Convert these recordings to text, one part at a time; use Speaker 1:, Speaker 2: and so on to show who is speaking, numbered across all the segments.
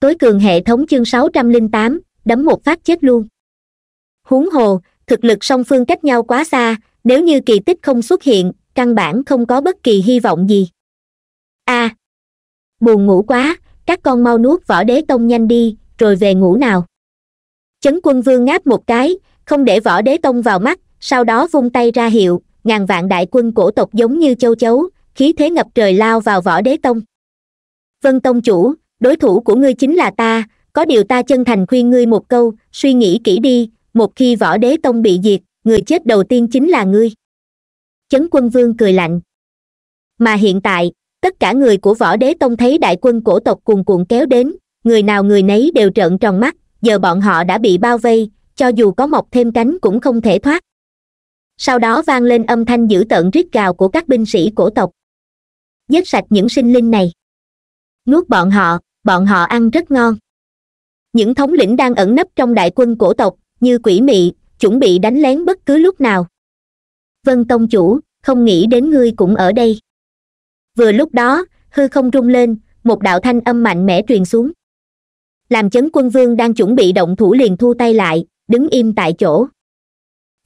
Speaker 1: tối cường hệ thống chương sáu trăm linh tám đấm một phát chết luôn huống hồ thực lực song phương cách nhau quá xa nếu như kỳ tích không xuất hiện căn bản không có bất kỳ hy vọng gì a buồn ngủ quá các con mau nuốt võ đế tông nhanh đi rồi về ngủ nào chấn quân vương ngáp một cái không để võ đế tông vào mắt sau đó vung tay ra hiệu ngàn vạn đại quân cổ tộc giống như châu chấu khí thế ngập trời lao vào võ đế tông vân tông chủ đối thủ của ngươi chính là ta có điều ta chân thành khuyên ngươi một câu suy nghĩ kỹ đi một khi võ đế tông bị diệt người chết đầu tiên chính là ngươi chấn quân vương cười lạnh mà hiện tại tất cả người của võ đế tông thấy đại quân cổ tộc cuồn cuộn kéo đến người nào người nấy đều trợn tròn mắt giờ bọn họ đã bị bao vây cho dù có mọc thêm cánh cũng không thể thoát sau đó vang lên âm thanh dữ tợn rít gào của các binh sĩ cổ tộc giết sạch những sinh linh này nuốt bọn họ bọn họ ăn rất ngon những thống lĩnh đang ẩn nấp trong đại quân cổ tộc như quỷ mị chuẩn bị đánh lén bất cứ lúc nào vân tông chủ không nghĩ đến ngươi cũng ở đây vừa lúc đó hư không rung lên một đạo thanh âm mạnh mẽ truyền xuống làm chấn quân vương đang chuẩn bị động thủ liền thu tay lại đứng im tại chỗ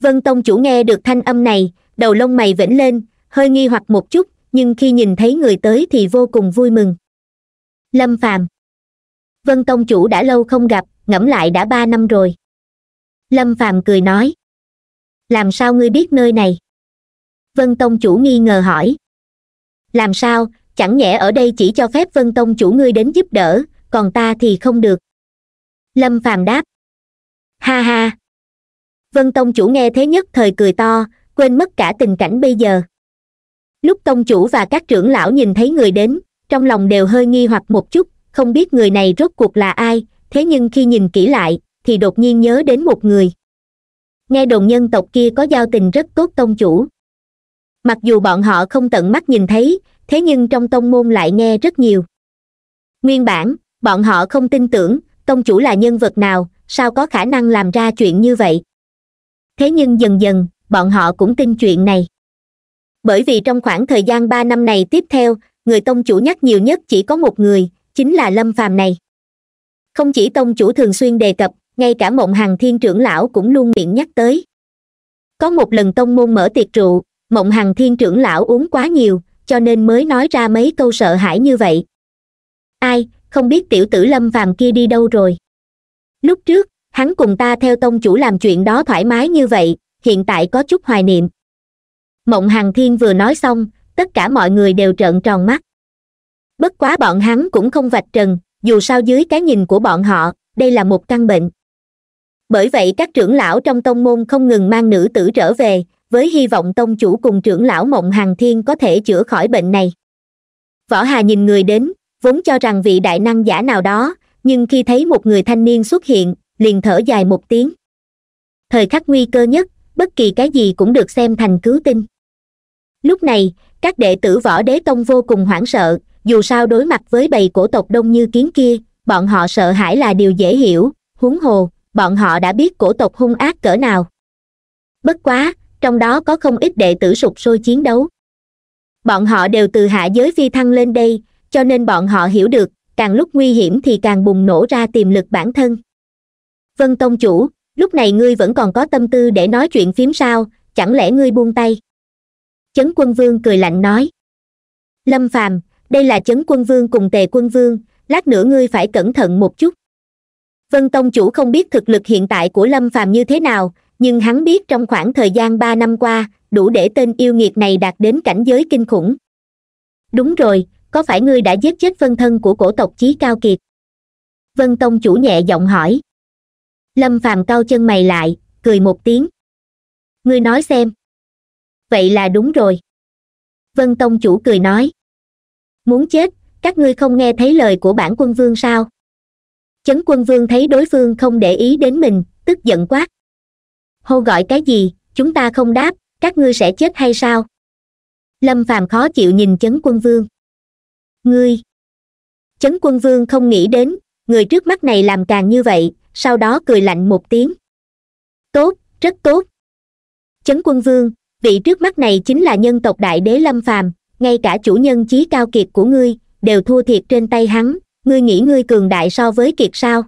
Speaker 1: vân tông chủ nghe được thanh âm này đầu lông mày vểnh lên hơi nghi hoặc một chút nhưng khi nhìn thấy người tới thì vô cùng vui mừng lâm phàm vân tông chủ đã lâu không gặp ngẫm lại đã ba năm rồi lâm phàm cười nói làm sao ngươi biết nơi này vân tông chủ nghi ngờ hỏi làm sao chẳng nhẽ ở đây chỉ cho phép vân tông chủ ngươi đến giúp đỡ còn ta thì không được lâm phàm đáp ha ha vân tông chủ nghe thế nhất thời cười to quên mất cả tình cảnh bây giờ lúc tông chủ và các trưởng lão nhìn thấy người đến trong lòng đều hơi nghi hoặc một chút không biết người này rốt cuộc là ai thế nhưng khi nhìn kỹ lại thì đột nhiên nhớ đến một người nghe đồng nhân tộc kia có giao tình rất tốt tông chủ mặc dù bọn họ không tận mắt nhìn thấy thế nhưng trong tông môn lại nghe rất nhiều nguyên bản bọn họ không tin tưởng tông chủ là nhân vật nào sao có khả năng làm ra chuyện như vậy thế nhưng dần dần bọn họ cũng tin chuyện này bởi vì trong khoảng thời gian ba năm này tiếp theo người tông chủ nhắc nhiều nhất chỉ có một người chính là lâm phàm này không chỉ tông chủ thường xuyên đề cập ngay cả mộng hằng thiên trưởng lão cũng luôn miệng nhắc tới có một lần tông môn mở tiệc rượu mộng hằng thiên trưởng lão uống quá nhiều cho nên mới nói ra mấy câu sợ hãi như vậy ai không biết tiểu tử lâm phàm kia đi đâu rồi lúc trước hắn cùng ta theo tông chủ làm chuyện đó thoải mái như vậy hiện tại có chút hoài niệm mộng hằng thiên vừa nói xong tất cả mọi người đều trợn tròn mắt bất quá bọn hắn cũng không vạch trần dù sao dưới cái nhìn của bọn họ đây là một căn bệnh bởi vậy các trưởng lão trong tông môn không ngừng mang nữ tử trở về với hy vọng tông chủ cùng trưởng lão mộng hằng thiên có thể chữa khỏi bệnh này võ hà nhìn người đến vốn cho rằng vị đại năng giả nào đó nhưng khi thấy một người thanh niên xuất hiện liền thở dài một tiếng thời khắc nguy cơ nhất bất kỳ cái gì cũng được xem thành cứu tinh lúc này các đệ tử võ đế tông vô cùng hoảng sợ dù sao đối mặt với bầy cổ tộc đông như kiến kia bọn họ sợ hãi là điều dễ hiểu huống hồ bọn họ đã biết cổ tộc hung ác cỡ nào bất quá trong đó có không ít đệ tử sụp sôi chiến đấu bọn họ đều từ hạ giới phi thăng lên đây cho nên bọn họ hiểu được càng lúc nguy hiểm thì càng bùng nổ ra tiềm lực bản thân vân tông chủ lúc này ngươi vẫn còn có tâm tư để nói chuyện phím sao chẳng lẽ ngươi buông tay chấn quân vương cười lạnh nói lâm phàm đây là chấn quân vương cùng tề quân vương lát nữa ngươi phải cẩn thận một chút vân tông chủ không biết thực lực hiện tại của lâm phàm như thế nào nhưng hắn biết trong khoảng thời gian ba năm qua đủ để tên yêu nghiệt này đạt đến cảnh giới kinh khủng đúng rồi có phải ngươi đã giết chết phân thân của cổ tộc chí cao kiệt vân tông chủ nhẹ giọng hỏi lâm phàm cau chân mày lại cười một tiếng ngươi nói xem vậy là đúng rồi vân tông chủ cười nói muốn chết các ngươi không nghe thấy lời của bản quân vương sao chấn quân vương thấy đối phương không để ý đến mình tức giận quát hô gọi cái gì chúng ta không đáp các ngươi sẽ chết hay sao lâm phàm khó chịu nhìn chấn quân vương ngươi chấn quân vương không nghĩ đến người trước mắt này làm càng như vậy sau đó cười lạnh một tiếng tốt rất tốt chấn quân vương vị trước mắt này chính là nhân tộc đại đế lâm phàm ngay cả chủ nhân chí cao kiệt của ngươi đều thua thiệt trên tay hắn ngươi nghĩ ngươi cường đại so với kiệt sao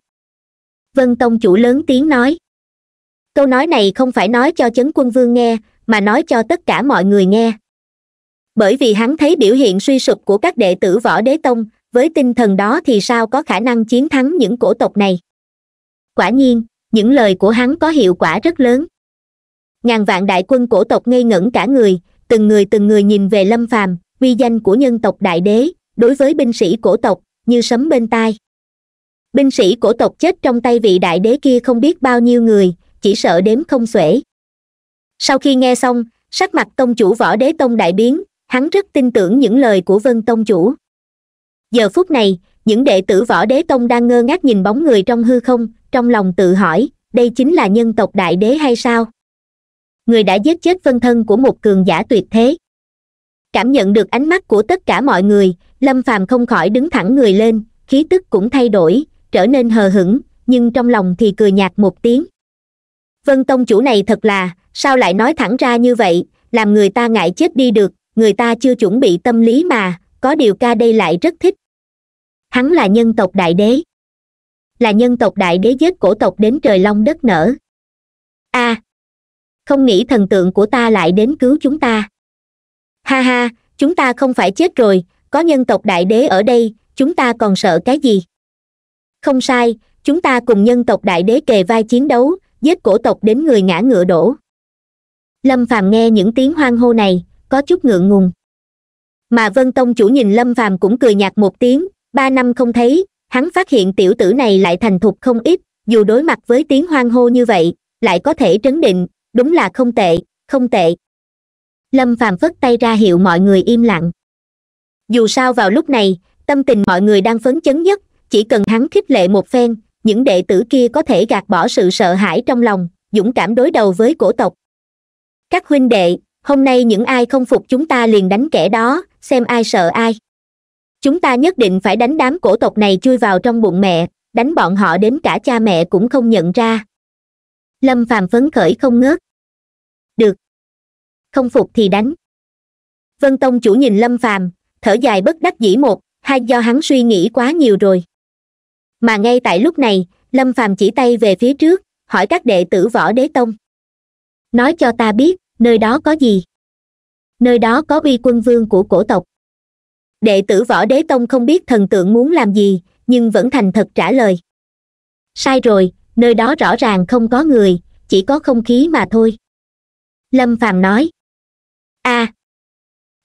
Speaker 1: vân tông chủ lớn tiếng nói câu nói này không phải nói cho chấn quân vương nghe mà nói cho tất cả mọi người nghe bởi vì hắn thấy biểu hiện suy sụp của các đệ tử võ đế tông với tinh thần đó thì sao có khả năng chiến thắng những cổ tộc này quả nhiên những lời của hắn có hiệu quả rất lớn ngàn vạn đại quân cổ tộc ngây ngẩn cả người từng người từng người nhìn về lâm phàm uy danh của nhân tộc đại đế đối với binh sĩ cổ tộc như sấm bên tai binh sĩ cổ tộc chết trong tay vị đại đế kia không biết bao nhiêu người chỉ sợ đếm không xuể sau khi nghe xong sắc mặt tông chủ võ đế tông đại biến hắn rất tin tưởng những lời của vân tông chủ giờ phút này những đệ tử võ đế tông đang ngơ ngác nhìn bóng người trong hư không trong lòng tự hỏi đây chính là nhân tộc đại đế hay sao người đã giết chết vân thân của một cường giả tuyệt thế cảm nhận được ánh mắt của tất cả mọi người lâm phàm không khỏi đứng thẳng người lên khí tức cũng thay đổi trở nên hờ hững nhưng trong lòng thì cười nhạt một tiếng vân tông chủ này thật là sao lại nói thẳng ra như vậy làm người ta ngại chết đi được người ta chưa chuẩn bị tâm lý mà có điều ca đây lại rất thích hắn là nhân tộc đại đế là nhân tộc đại đế giết cổ tộc đến trời long đất nở a không nghĩ thần tượng của ta lại đến cứu chúng ta ha ha chúng ta không phải chết rồi có nhân tộc đại đế ở đây chúng ta còn sợ cái gì không sai chúng ta cùng nhân tộc đại đế kề vai chiến đấu giết cổ tộc đến người ngã ngựa đổ lâm phàm nghe những tiếng hoan hô này có chút ngượng ngùng mà vân tông chủ nhìn lâm phàm cũng cười nhạt một tiếng ba năm không thấy hắn phát hiện tiểu tử này lại thành thục không ít dù đối mặt với tiếng hoan hô như vậy lại có thể trấn định đúng là không tệ không tệ lâm phàm phất tay ra hiệu mọi người im lặng dù sao vào lúc này tâm tình mọi người đang phấn chấn nhất chỉ cần hắn khích lệ một phen những đệ tử kia có thể gạt bỏ sự sợ hãi trong lòng dũng cảm đối đầu với cổ tộc các huynh đệ hôm nay những ai không phục chúng ta liền đánh kẻ đó xem ai sợ ai chúng ta nhất định phải đánh đám cổ tộc này chui vào trong bụng mẹ đánh bọn họ đến cả cha mẹ cũng không nhận ra lâm phàm phấn khởi không ngớt được không phục thì đánh vân tông chủ nhìn lâm phàm thở dài bất đắc dĩ một hai do hắn suy nghĩ quá nhiều rồi mà ngay tại lúc này lâm phàm chỉ tay về phía trước hỏi các đệ tử võ đế tông nói cho ta biết nơi đó có gì nơi đó có uy quân vương của cổ tộc đệ tử võ đế tông không biết thần tượng muốn làm gì nhưng vẫn thành thật trả lời sai rồi nơi đó rõ ràng không có người chỉ có không khí mà thôi lâm phàm nói a à,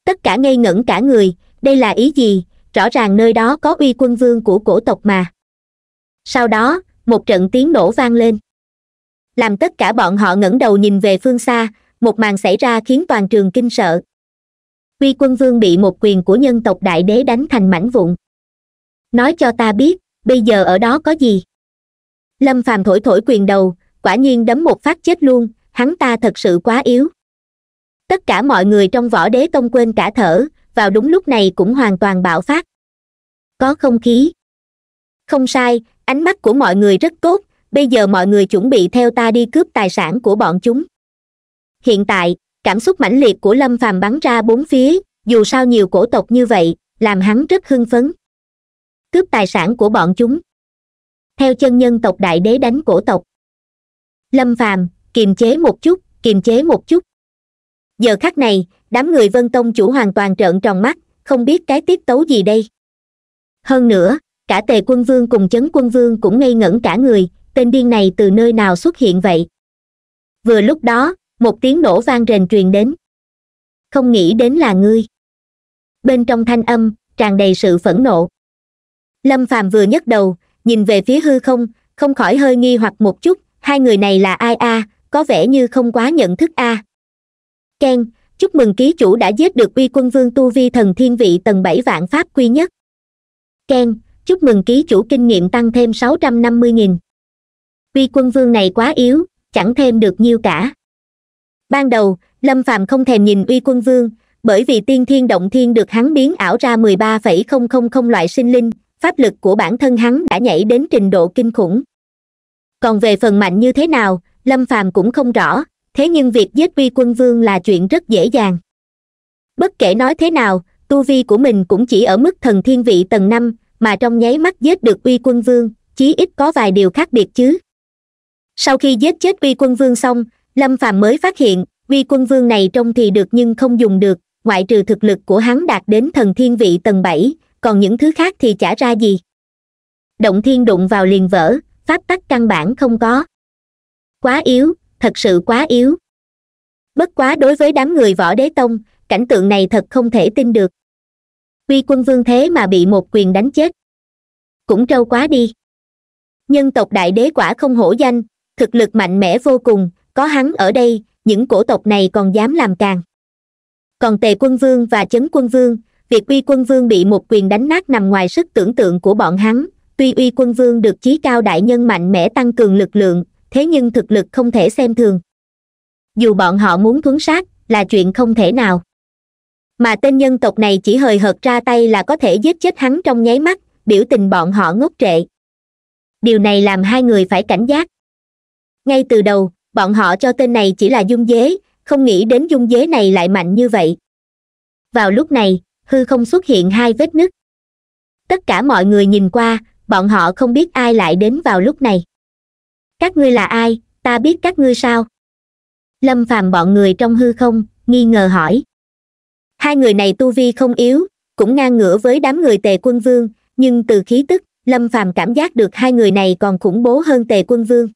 Speaker 1: tất cả ngây ngẩn cả người đây là ý gì rõ ràng nơi đó có uy quân vương của cổ tộc mà sau đó một trận tiếng nổ vang lên làm tất cả bọn họ ngẩng đầu nhìn về phương xa một màn xảy ra khiến toàn trường kinh sợ uy quân vương bị một quyền của nhân tộc đại đế đánh thành mảnh vụn nói cho ta biết bây giờ ở đó có gì lâm phàm thổi thổi quyền đầu quả nhiên đấm một phát chết luôn hắn ta thật sự quá yếu tất cả mọi người trong võ đế tông quên cả thở vào đúng lúc này cũng hoàn toàn bạo phát có không khí không sai ánh mắt của mọi người rất tốt bây giờ mọi người chuẩn bị theo ta đi cướp tài sản của bọn chúng hiện tại cảm xúc mãnh liệt của lâm phàm bắn ra bốn phía dù sao nhiều cổ tộc như vậy làm hắn rất hưng phấn cướp tài sản của bọn chúng theo chân nhân tộc đại đế đánh cổ tộc lâm phàm kiềm chế một chút kiềm chế một chút giờ khắc này đám người vân tông chủ hoàn toàn trợn tròn mắt không biết cái tiếp tấu gì đây hơn nữa cả tề quân vương cùng chấn quân vương cũng ngây ngẩn cả người tên điên này từ nơi nào xuất hiện vậy vừa lúc đó một tiếng nổ vang rền truyền đến không nghĩ đến là ngươi bên trong thanh âm tràn đầy sự phẫn nộ lâm phàm vừa nhấc đầu nhìn về phía hư không không khỏi hơi nghi hoặc một chút hai người này là ai a à, có vẻ như không quá nhận thức a à. Ken, chúc mừng ký chủ đã giết được uy quân vương tu vi thần thiên vị tầng bảy vạn pháp quy nhất Ken, chúc mừng ký chủ kinh nghiệm tăng thêm sáu trăm năm mươi nghìn uy quân vương này quá yếu chẳng thêm được nhiêu cả ban đầu lâm phàm không thèm nhìn uy quân vương bởi vì tiên thiên động thiên được hắn biến ảo ra mười ba loại sinh linh pháp lực của bản thân hắn đã nhảy đến trình độ kinh khủng còn về phần mạnh như thế nào lâm phàm cũng không rõ thế nhưng việc giết uy quân vương là chuyện rất dễ dàng bất kể nói thế nào tu vi của mình cũng chỉ ở mức thần thiên vị tầng năm mà trong nháy mắt giết được uy quân vương chí ít có vài điều khác biệt chứ sau khi giết chết uy quân vương xong lâm phàm mới phát hiện uy quân vương này trông thì được nhưng không dùng được ngoại trừ thực lực của hắn đạt đến thần thiên vị tầng bảy còn những thứ khác thì chả ra gì động thiên đụng vào liền vỡ pháp tắc căn bản không có quá yếu thật sự quá yếu bất quá đối với đám người võ đế tông cảnh tượng này thật không thể tin được quy quân vương thế mà bị một quyền đánh chết cũng trâu quá đi nhân tộc đại đế quả không hổ danh thực lực mạnh mẽ vô cùng có hắn ở đây những cổ tộc này còn dám làm càng còn tề quân vương và chấn quân vương việc uy quân vương bị một quyền đánh nát nằm ngoài sức tưởng tượng của bọn hắn tuy uy quân vương được chí cao đại nhân mạnh mẽ tăng cường lực lượng thế nhưng thực lực không thể xem thường dù bọn họ muốn thuấn sát là chuyện không thể nào mà tên nhân tộc này chỉ hời hợt ra tay là có thể giết chết hắn trong nháy mắt biểu tình bọn họ ngốc trệ điều này làm hai người phải cảnh giác ngay từ đầu bọn họ cho tên này chỉ là dung dế không nghĩ đến dung dế này lại mạnh như vậy vào lúc này hư không xuất hiện hai vết nứt tất cả mọi người nhìn qua bọn họ không biết ai lại đến vào lúc này các ngươi là ai ta biết các ngươi sao lâm phàm bọn người trong hư không nghi ngờ hỏi hai người này tu vi không yếu cũng ngang ngửa với đám người tề quân vương nhưng từ khí tức lâm phàm cảm giác được hai người này còn khủng bố hơn tề quân vương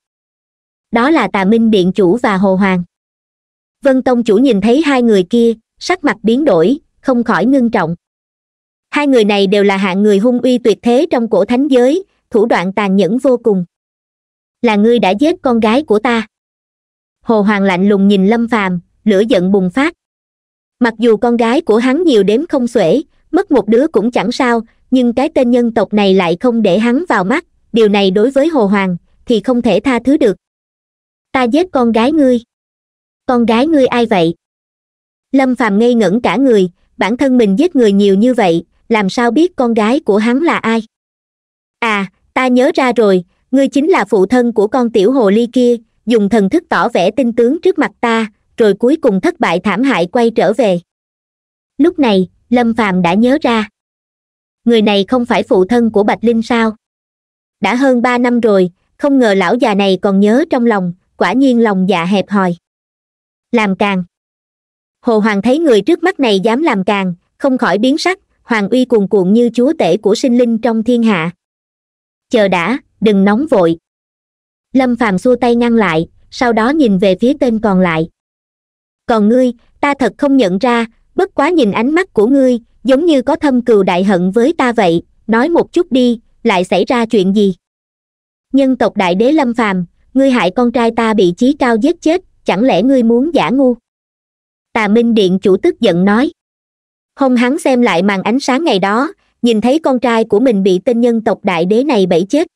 Speaker 1: đó là tà minh điện chủ và hồ hoàng vân tông chủ nhìn thấy hai người kia sắc mặt biến đổi không khỏi ngưng trọng hai người này đều là hạng người hung uy tuyệt thế trong cổ thánh giới thủ đoạn tàn nhẫn vô cùng là ngươi đã giết con gái của ta hồ hoàng lạnh lùng nhìn lâm phàm lửa giận bùng phát mặc dù con gái của hắn nhiều đếm không xuể mất một đứa cũng chẳng sao nhưng cái tên nhân tộc này lại không để hắn vào mắt điều này đối với hồ hoàng thì không thể tha thứ được ta giết con gái ngươi con gái ngươi ai vậy lâm phàm ngây ngẩn cả người bản thân mình giết người nhiều như vậy làm sao biết con gái của hắn là ai à ta nhớ ra rồi ngươi chính là phụ thân của con tiểu hồ ly kia dùng thần thức tỏ vẻ tinh tướng trước mặt ta rồi cuối cùng thất bại thảm hại quay trở về lúc này lâm phàm đã nhớ ra người này không phải phụ thân của bạch linh sao đã hơn ba năm rồi không ngờ lão già này còn nhớ trong lòng quả nhiên lòng dạ hẹp hòi làm càng hồ hoàng thấy người trước mắt này dám làm càng không khỏi biến sắc hoàng uy cuồn cuộn như chúa tể của sinh linh trong thiên hạ chờ đã đừng nóng vội lâm phàm xua tay ngăn lại sau đó nhìn về phía tên còn lại còn ngươi ta thật không nhận ra bất quá nhìn ánh mắt của ngươi giống như có thâm cừu đại hận với ta vậy nói một chút đi lại xảy ra chuyện gì nhân tộc đại đế lâm phàm ngươi hại con trai ta bị chí cao giết chết chẳng lẽ ngươi muốn giả ngu tà minh điện chủ tức giận nói hông hắn xem lại màn ánh sáng ngày đó nhìn thấy con trai của mình bị tên nhân tộc đại đế này bẫy chết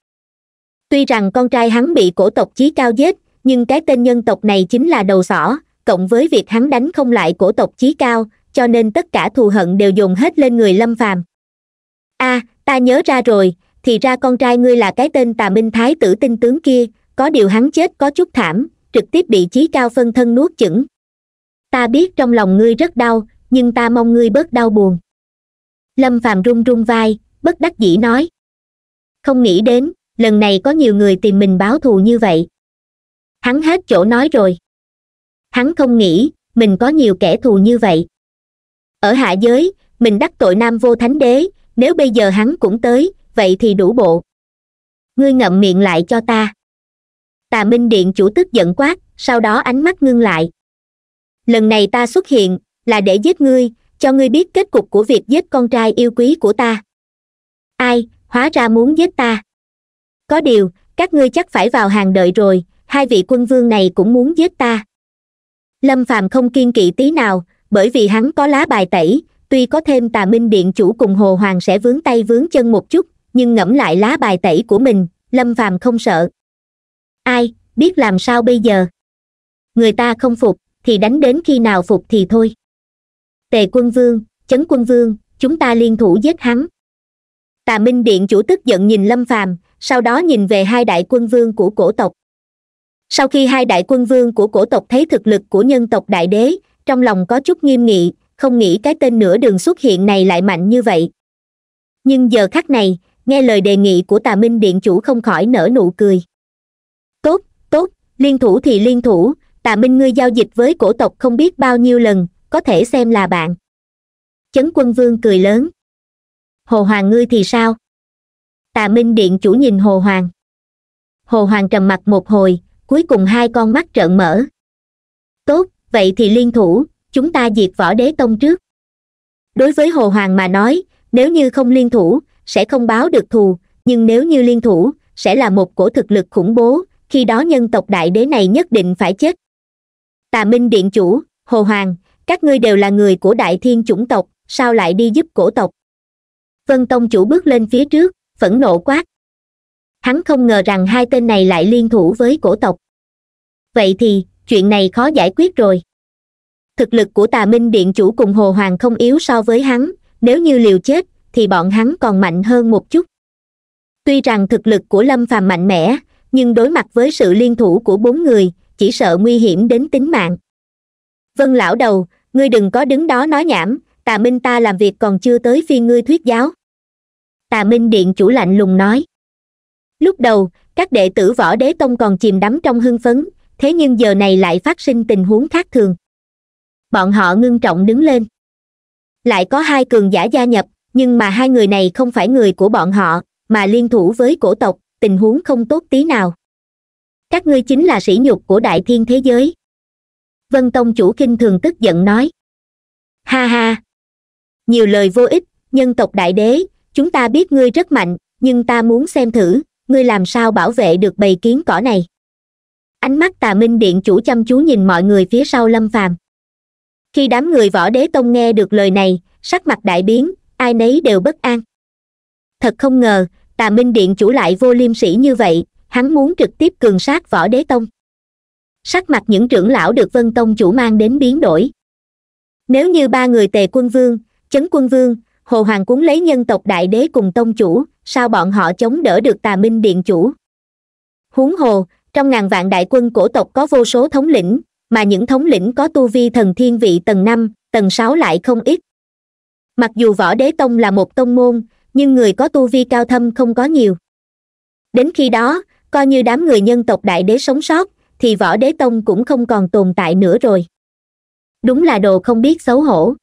Speaker 1: tuy rằng con trai hắn bị cổ tộc chí cao giết nhưng cái tên nhân tộc này chính là đầu sỏ cộng với việc hắn đánh không lại cổ tộc chí cao cho nên tất cả thù hận đều dồn hết lên người lâm phàm a à, ta nhớ ra rồi thì ra con trai ngươi là cái tên tà minh thái tử tinh tướng kia có điều hắn chết có chút thảm trực tiếp bị chí cao phân thân nuốt chửng ta biết trong lòng ngươi rất đau nhưng ta mong ngươi bớt đau buồn lâm phàm run run vai bất đắc dĩ nói không nghĩ đến lần này có nhiều người tìm mình báo thù như vậy hắn hết chỗ nói rồi hắn không nghĩ mình có nhiều kẻ thù như vậy ở hạ giới mình đắc tội nam vô thánh đế nếu bây giờ hắn cũng tới vậy thì đủ bộ ngươi ngậm miệng lại cho ta tà minh điện chủ tức giận quát sau đó ánh mắt ngưng lại lần này ta xuất hiện là để giết ngươi cho ngươi biết kết cục của việc giết con trai yêu quý của ta ai hóa ra muốn giết ta có điều các ngươi chắc phải vào hàng đợi rồi hai vị quân vương này cũng muốn giết ta lâm phàm không kiên kỵ tí nào bởi vì hắn có lá bài tẩy tuy có thêm tà minh điện chủ cùng hồ hoàng sẽ vướng tay vướng chân một chút nhưng ngẫm lại lá bài tẩy của mình lâm phàm không sợ ai biết làm sao bây giờ người ta không phục thì đánh đến khi nào phục thì thôi tề quân vương chấn quân vương chúng ta liên thủ giết hắn tà minh điện chủ tức giận nhìn lâm phàm sau đó nhìn về hai đại quân vương của cổ tộc sau khi hai đại quân vương của cổ tộc thấy thực lực của nhân tộc đại đế trong lòng có chút nghiêm nghị không nghĩ cái tên nửa đường xuất hiện này lại mạnh như vậy nhưng giờ khắc này nghe lời đề nghị của tà minh điện chủ không khỏi nở nụ cười tốt tốt liên thủ thì liên thủ tà minh ngươi giao dịch với cổ tộc không biết bao nhiêu lần có thể xem là bạn chấn quân vương cười lớn hồ hoàng ngươi thì sao tà minh điện chủ nhìn hồ hoàng hồ hoàng trầm mặt một hồi cuối cùng hai con mắt trợn mở tốt vậy thì liên thủ chúng ta diệt võ đế tông trước đối với hồ hoàng mà nói nếu như không liên thủ sẽ không báo được thù nhưng nếu như liên thủ sẽ là một cổ thực lực khủng bố khi đó nhân tộc đại đế này nhất định phải chết tà minh điện chủ hồ hoàng các ngươi đều là người của đại thiên chủng tộc sao lại đi giúp cổ tộc vân tông chủ bước lên phía trước phẫn nộ quát hắn không ngờ rằng hai tên này lại liên thủ với cổ tộc vậy thì chuyện này khó giải quyết rồi thực lực của tà minh điện chủ cùng hồ hoàng không yếu so với hắn nếu như liều chết thì bọn hắn còn mạnh hơn một chút tuy rằng thực lực của lâm phàm mạnh mẽ nhưng đối mặt với sự liên thủ của bốn người chỉ sợ nguy hiểm đến tính mạng vân lão đầu ngươi đừng có đứng đó nói nhảm tà minh ta làm việc còn chưa tới phiên ngươi thuyết giáo tà minh điện chủ lạnh lùng nói lúc đầu các đệ tử võ đế tông còn chìm đắm trong hưng phấn thế nhưng giờ này lại phát sinh tình huống khác thường bọn họ ngưng trọng đứng lên lại có hai cường giả gia nhập nhưng mà hai người này không phải người của bọn họ mà liên thủ với cổ tộc tình huống không tốt tí nào các ngươi chính là sĩ nhục của đại thiên thế giới vân tông chủ kinh thường tức giận nói ha ha nhiều lời vô ích nhân tộc đại đế chúng ta biết ngươi rất mạnh nhưng ta muốn xem thử ngươi làm sao bảo vệ được bầy kiến cỏ này ánh mắt tà minh điện chủ chăm chú nhìn mọi người phía sau lâm phàm khi đám người võ đế tông nghe được lời này sắc mặt đại biến ai nấy đều bất an thật không ngờ tà minh điện chủ lại vô liêm sỉ như vậy hắn muốn trực tiếp cường sát võ đế tông sắc mặt những trưởng lão được vân tông chủ mang đến biến đổi nếu như ba người tề quân vương chấn quân vương hồ hoàng cuốn lấy nhân tộc đại đế cùng tông chủ sao bọn họ chống đỡ được tà minh điện chủ huống hồ trong ngàn vạn đại quân cổ tộc có vô số thống lĩnh mà những thống lĩnh có tu vi thần thiên vị tầng năm tầng sáu lại không ít mặc dù võ đế tông là một tông môn nhưng người có tu vi cao thâm không có nhiều đến khi đó coi như đám người nhân tộc đại đế sống sót thì võ đế tông cũng không còn tồn tại nữa rồi đúng là đồ không biết xấu hổ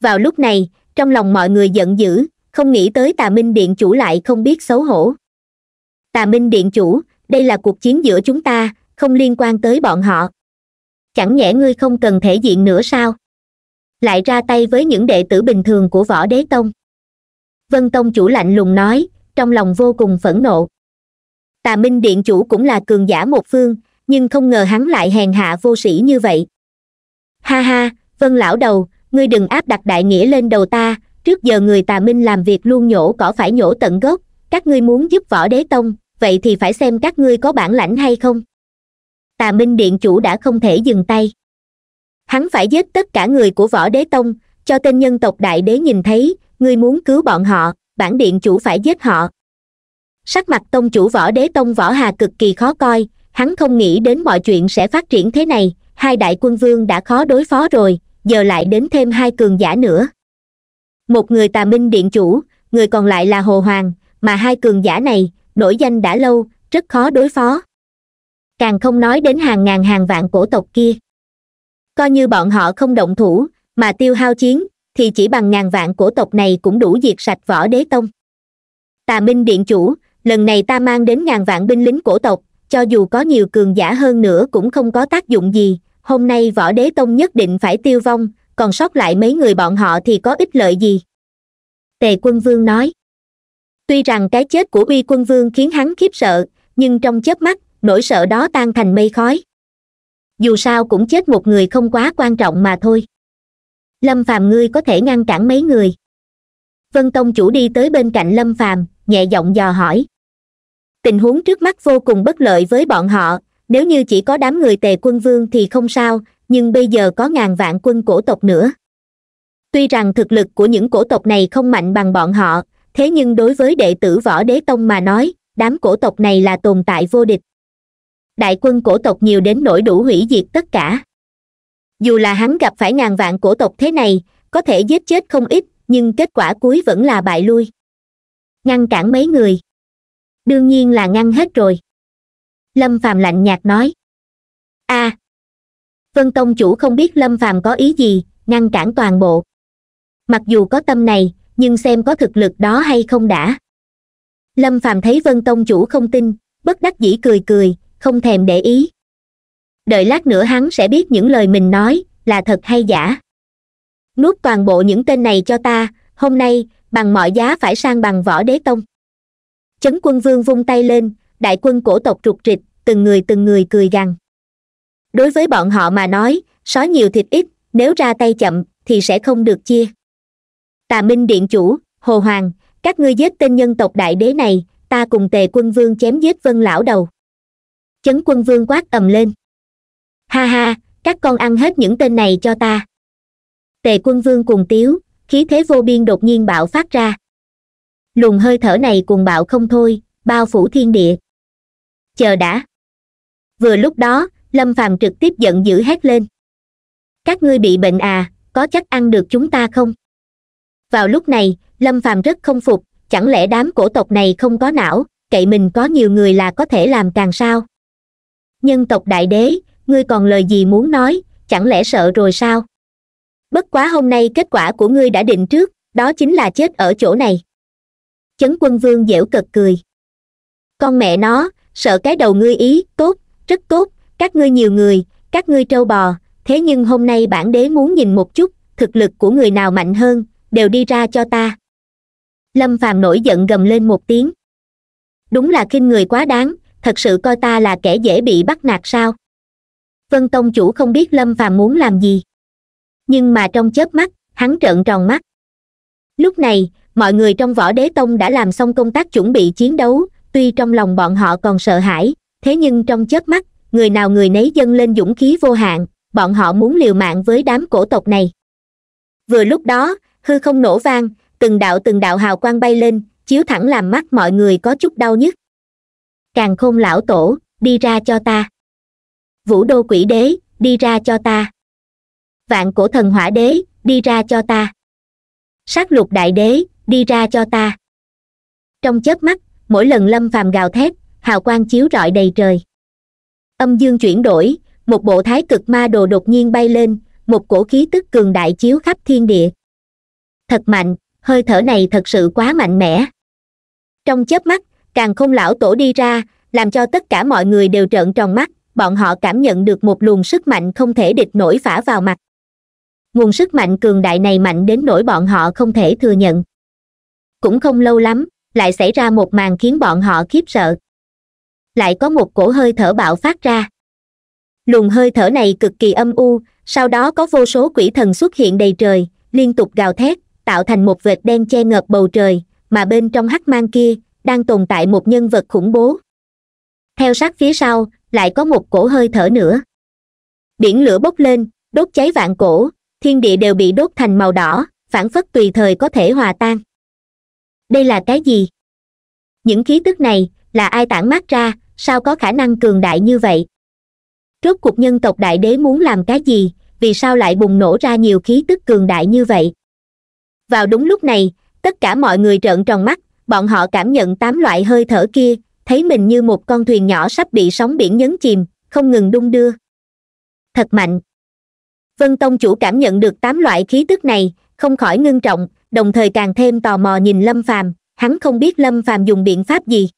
Speaker 1: vào lúc này trong lòng mọi người giận dữ không nghĩ tới tà minh điện chủ lại không biết xấu hổ tà minh điện chủ đây là cuộc chiến giữa chúng ta không liên quan tới bọn họ chẳng nhẽ ngươi không cần thể diện nữa sao lại ra tay với những đệ tử bình thường của võ đế tông vân tông chủ lạnh lùng nói trong lòng vô cùng phẫn nộ tà minh điện chủ cũng là cường giả một phương nhưng không ngờ hắn lại hèn hạ vô sĩ như vậy ha ha vân lão đầu ngươi đừng áp đặt đại nghĩa lên đầu ta trước giờ người tà minh làm việc luôn nhổ cỏ phải nhổ tận gốc các ngươi muốn giúp võ đế tông vậy thì phải xem các ngươi có bản lãnh hay không tà minh điện chủ đã không thể dừng tay hắn phải giết tất cả người của võ đế tông cho tên nhân tộc đại đế nhìn thấy ngươi muốn cứu bọn họ bản điện chủ phải giết họ sắc mặt tông chủ võ đế tông võ hà cực kỳ khó coi hắn không nghĩ đến mọi chuyện sẽ phát triển thế này hai đại quân vương đã khó đối phó rồi giờ lại đến thêm hai cường giả nữa một người tà minh điện chủ người còn lại là hồ hoàng mà hai cường giả này nổi danh đã lâu rất khó đối phó càng không nói đến hàng ngàn hàng vạn cổ tộc kia coi như bọn họ không động thủ mà tiêu hao chiến thì chỉ bằng ngàn vạn cổ tộc này cũng đủ diệt sạch võ đế tông tà minh điện chủ lần này ta mang đến ngàn vạn binh lính cổ tộc cho dù có nhiều cường giả hơn nữa cũng không có tác dụng gì hôm nay võ đế tông nhất định phải tiêu vong còn sót lại mấy người bọn họ thì có ích lợi gì tề quân vương nói tuy rằng cái chết của uy quân vương khiến hắn khiếp sợ nhưng trong chớp mắt nỗi sợ đó tan thành mây khói dù sao cũng chết một người không quá quan trọng mà thôi lâm phàm ngươi có thể ngăn cản mấy người vân tông chủ đi tới bên cạnh lâm phàm nhẹ giọng dò hỏi tình huống trước mắt vô cùng bất lợi với bọn họ nếu như chỉ có đám người tề quân vương thì không sao nhưng bây giờ có ngàn vạn quân cổ tộc nữa tuy rằng thực lực của những cổ tộc này không mạnh bằng bọn họ thế nhưng đối với đệ tử võ đế tông mà nói đám cổ tộc này là tồn tại vô địch đại quân cổ tộc nhiều đến nỗi đủ hủy diệt tất cả dù là hắn gặp phải ngàn vạn cổ tộc thế này có thể giết chết không ít nhưng kết quả cuối vẫn là bại lui ngăn cản mấy người đương nhiên là ngăn hết rồi lâm phàm lạnh nhạt nói a à, vân tông chủ không biết lâm phàm có ý gì ngăn cản toàn bộ mặc dù có tâm này nhưng xem có thực lực đó hay không đã lâm phàm thấy vân tông chủ không tin bất đắc dĩ cười cười không thèm để ý đợi lát nữa hắn sẽ biết những lời mình nói là thật hay giả nuốt toàn bộ những tên này cho ta hôm nay bằng mọi giá phải sang bằng võ đế tông chấn quân vương vung tay lên đại quân cổ tộc rụt rịch từng người từng người cười gằn đối với bọn họ mà nói sói nhiều thịt ít nếu ra tay chậm thì sẽ không được chia tà minh điện chủ hồ hoàng các ngươi giết tên nhân tộc đại đế này ta cùng tề quân vương chém giết vân lão đầu chấn quân vương quát ầm lên ha ha các con ăn hết những tên này cho ta tề quân vương cùng tiếu khí thế vô biên đột nhiên bạo phát ra luồng hơi thở này cùng bạo không thôi bao phủ thiên địa chờ đã vừa lúc đó lâm phàm trực tiếp giận dữ hét lên các ngươi bị bệnh à có chắc ăn được chúng ta không vào lúc này lâm phàm rất không phục chẳng lẽ đám cổ tộc này không có não cậy mình có nhiều người là có thể làm càng sao nhân tộc đại đế ngươi còn lời gì muốn nói chẳng lẽ sợ rồi sao bất quá hôm nay kết quả của ngươi đã định trước đó chính là chết ở chỗ này chấn quân vương dễu cật cười con mẹ nó sợ cái đầu ngươi ý tốt rất tốt các ngươi nhiều người các ngươi trâu bò thế nhưng hôm nay bản đế muốn nhìn một chút thực lực của người nào mạnh hơn đều đi ra cho ta lâm phàm nổi giận gầm lên một tiếng đúng là khinh người quá đáng thật sự coi ta là kẻ dễ bị bắt nạt sao vân tông chủ không biết lâm phàm muốn làm gì nhưng mà trong chớp mắt hắn trợn tròn mắt lúc này mọi người trong võ đế tông đã làm xong công tác chuẩn bị chiến đấu tuy trong lòng bọn họ còn sợ hãi thế nhưng trong chớp mắt người nào người nấy dâng lên dũng khí vô hạn bọn họ muốn liều mạng với đám cổ tộc này vừa lúc đó hư không nổ vang từng đạo từng đạo hào quang bay lên chiếu thẳng làm mắt mọi người có chút đau nhức càng khôn lão tổ đi ra cho ta vũ đô quỷ đế đi ra cho ta vạn cổ thần hỏa đế đi ra cho ta sát lục đại đế đi ra cho ta trong chớp mắt mỗi lần lâm phàm gào thét hào quang chiếu rọi đầy trời âm dương chuyển đổi một bộ thái cực ma đồ đột nhiên bay lên một cổ khí tức cường đại chiếu khắp thiên địa thật mạnh hơi thở này thật sự quá mạnh mẽ trong chớp mắt càng không lão tổ đi ra làm cho tất cả mọi người đều trợn tròn mắt bọn họ cảm nhận được một luồng sức mạnh không thể địch nổi phả vào mặt nguồn sức mạnh cường đại này mạnh đến nỗi bọn họ không thể thừa nhận cũng không lâu lắm lại xảy ra một màn khiến bọn họ khiếp sợ lại có một cổ hơi thở bạo phát ra luồng hơi thở này cực kỳ âm u sau đó có vô số quỷ thần xuất hiện đầy trời liên tục gào thét tạo thành một vệt đen che ngợp bầu trời mà bên trong hắc mang kia đang tồn tại một nhân vật khủng bố theo sát phía sau lại có một cổ hơi thở nữa biển lửa bốc lên đốt cháy vạn cổ thiên địa đều bị đốt thành màu đỏ phản phất tùy thời có thể hòa tan đây là cái gì những khí tức này là ai tản mát ra sao có khả năng cường đại như vậy rốt cuộc nhân tộc đại đế muốn làm cái gì vì sao lại bùng nổ ra nhiều khí tức cường đại như vậy vào đúng lúc này tất cả mọi người trợn tròn mắt bọn họ cảm nhận tám loại hơi thở kia thấy mình như một con thuyền nhỏ sắp bị sóng biển nhấn chìm không ngừng đung đưa thật mạnh vân tông chủ cảm nhận được tám loại khí tức này không khỏi ngưng trọng đồng thời càng thêm tò mò nhìn lâm phàm hắn không biết lâm phàm dùng biện pháp gì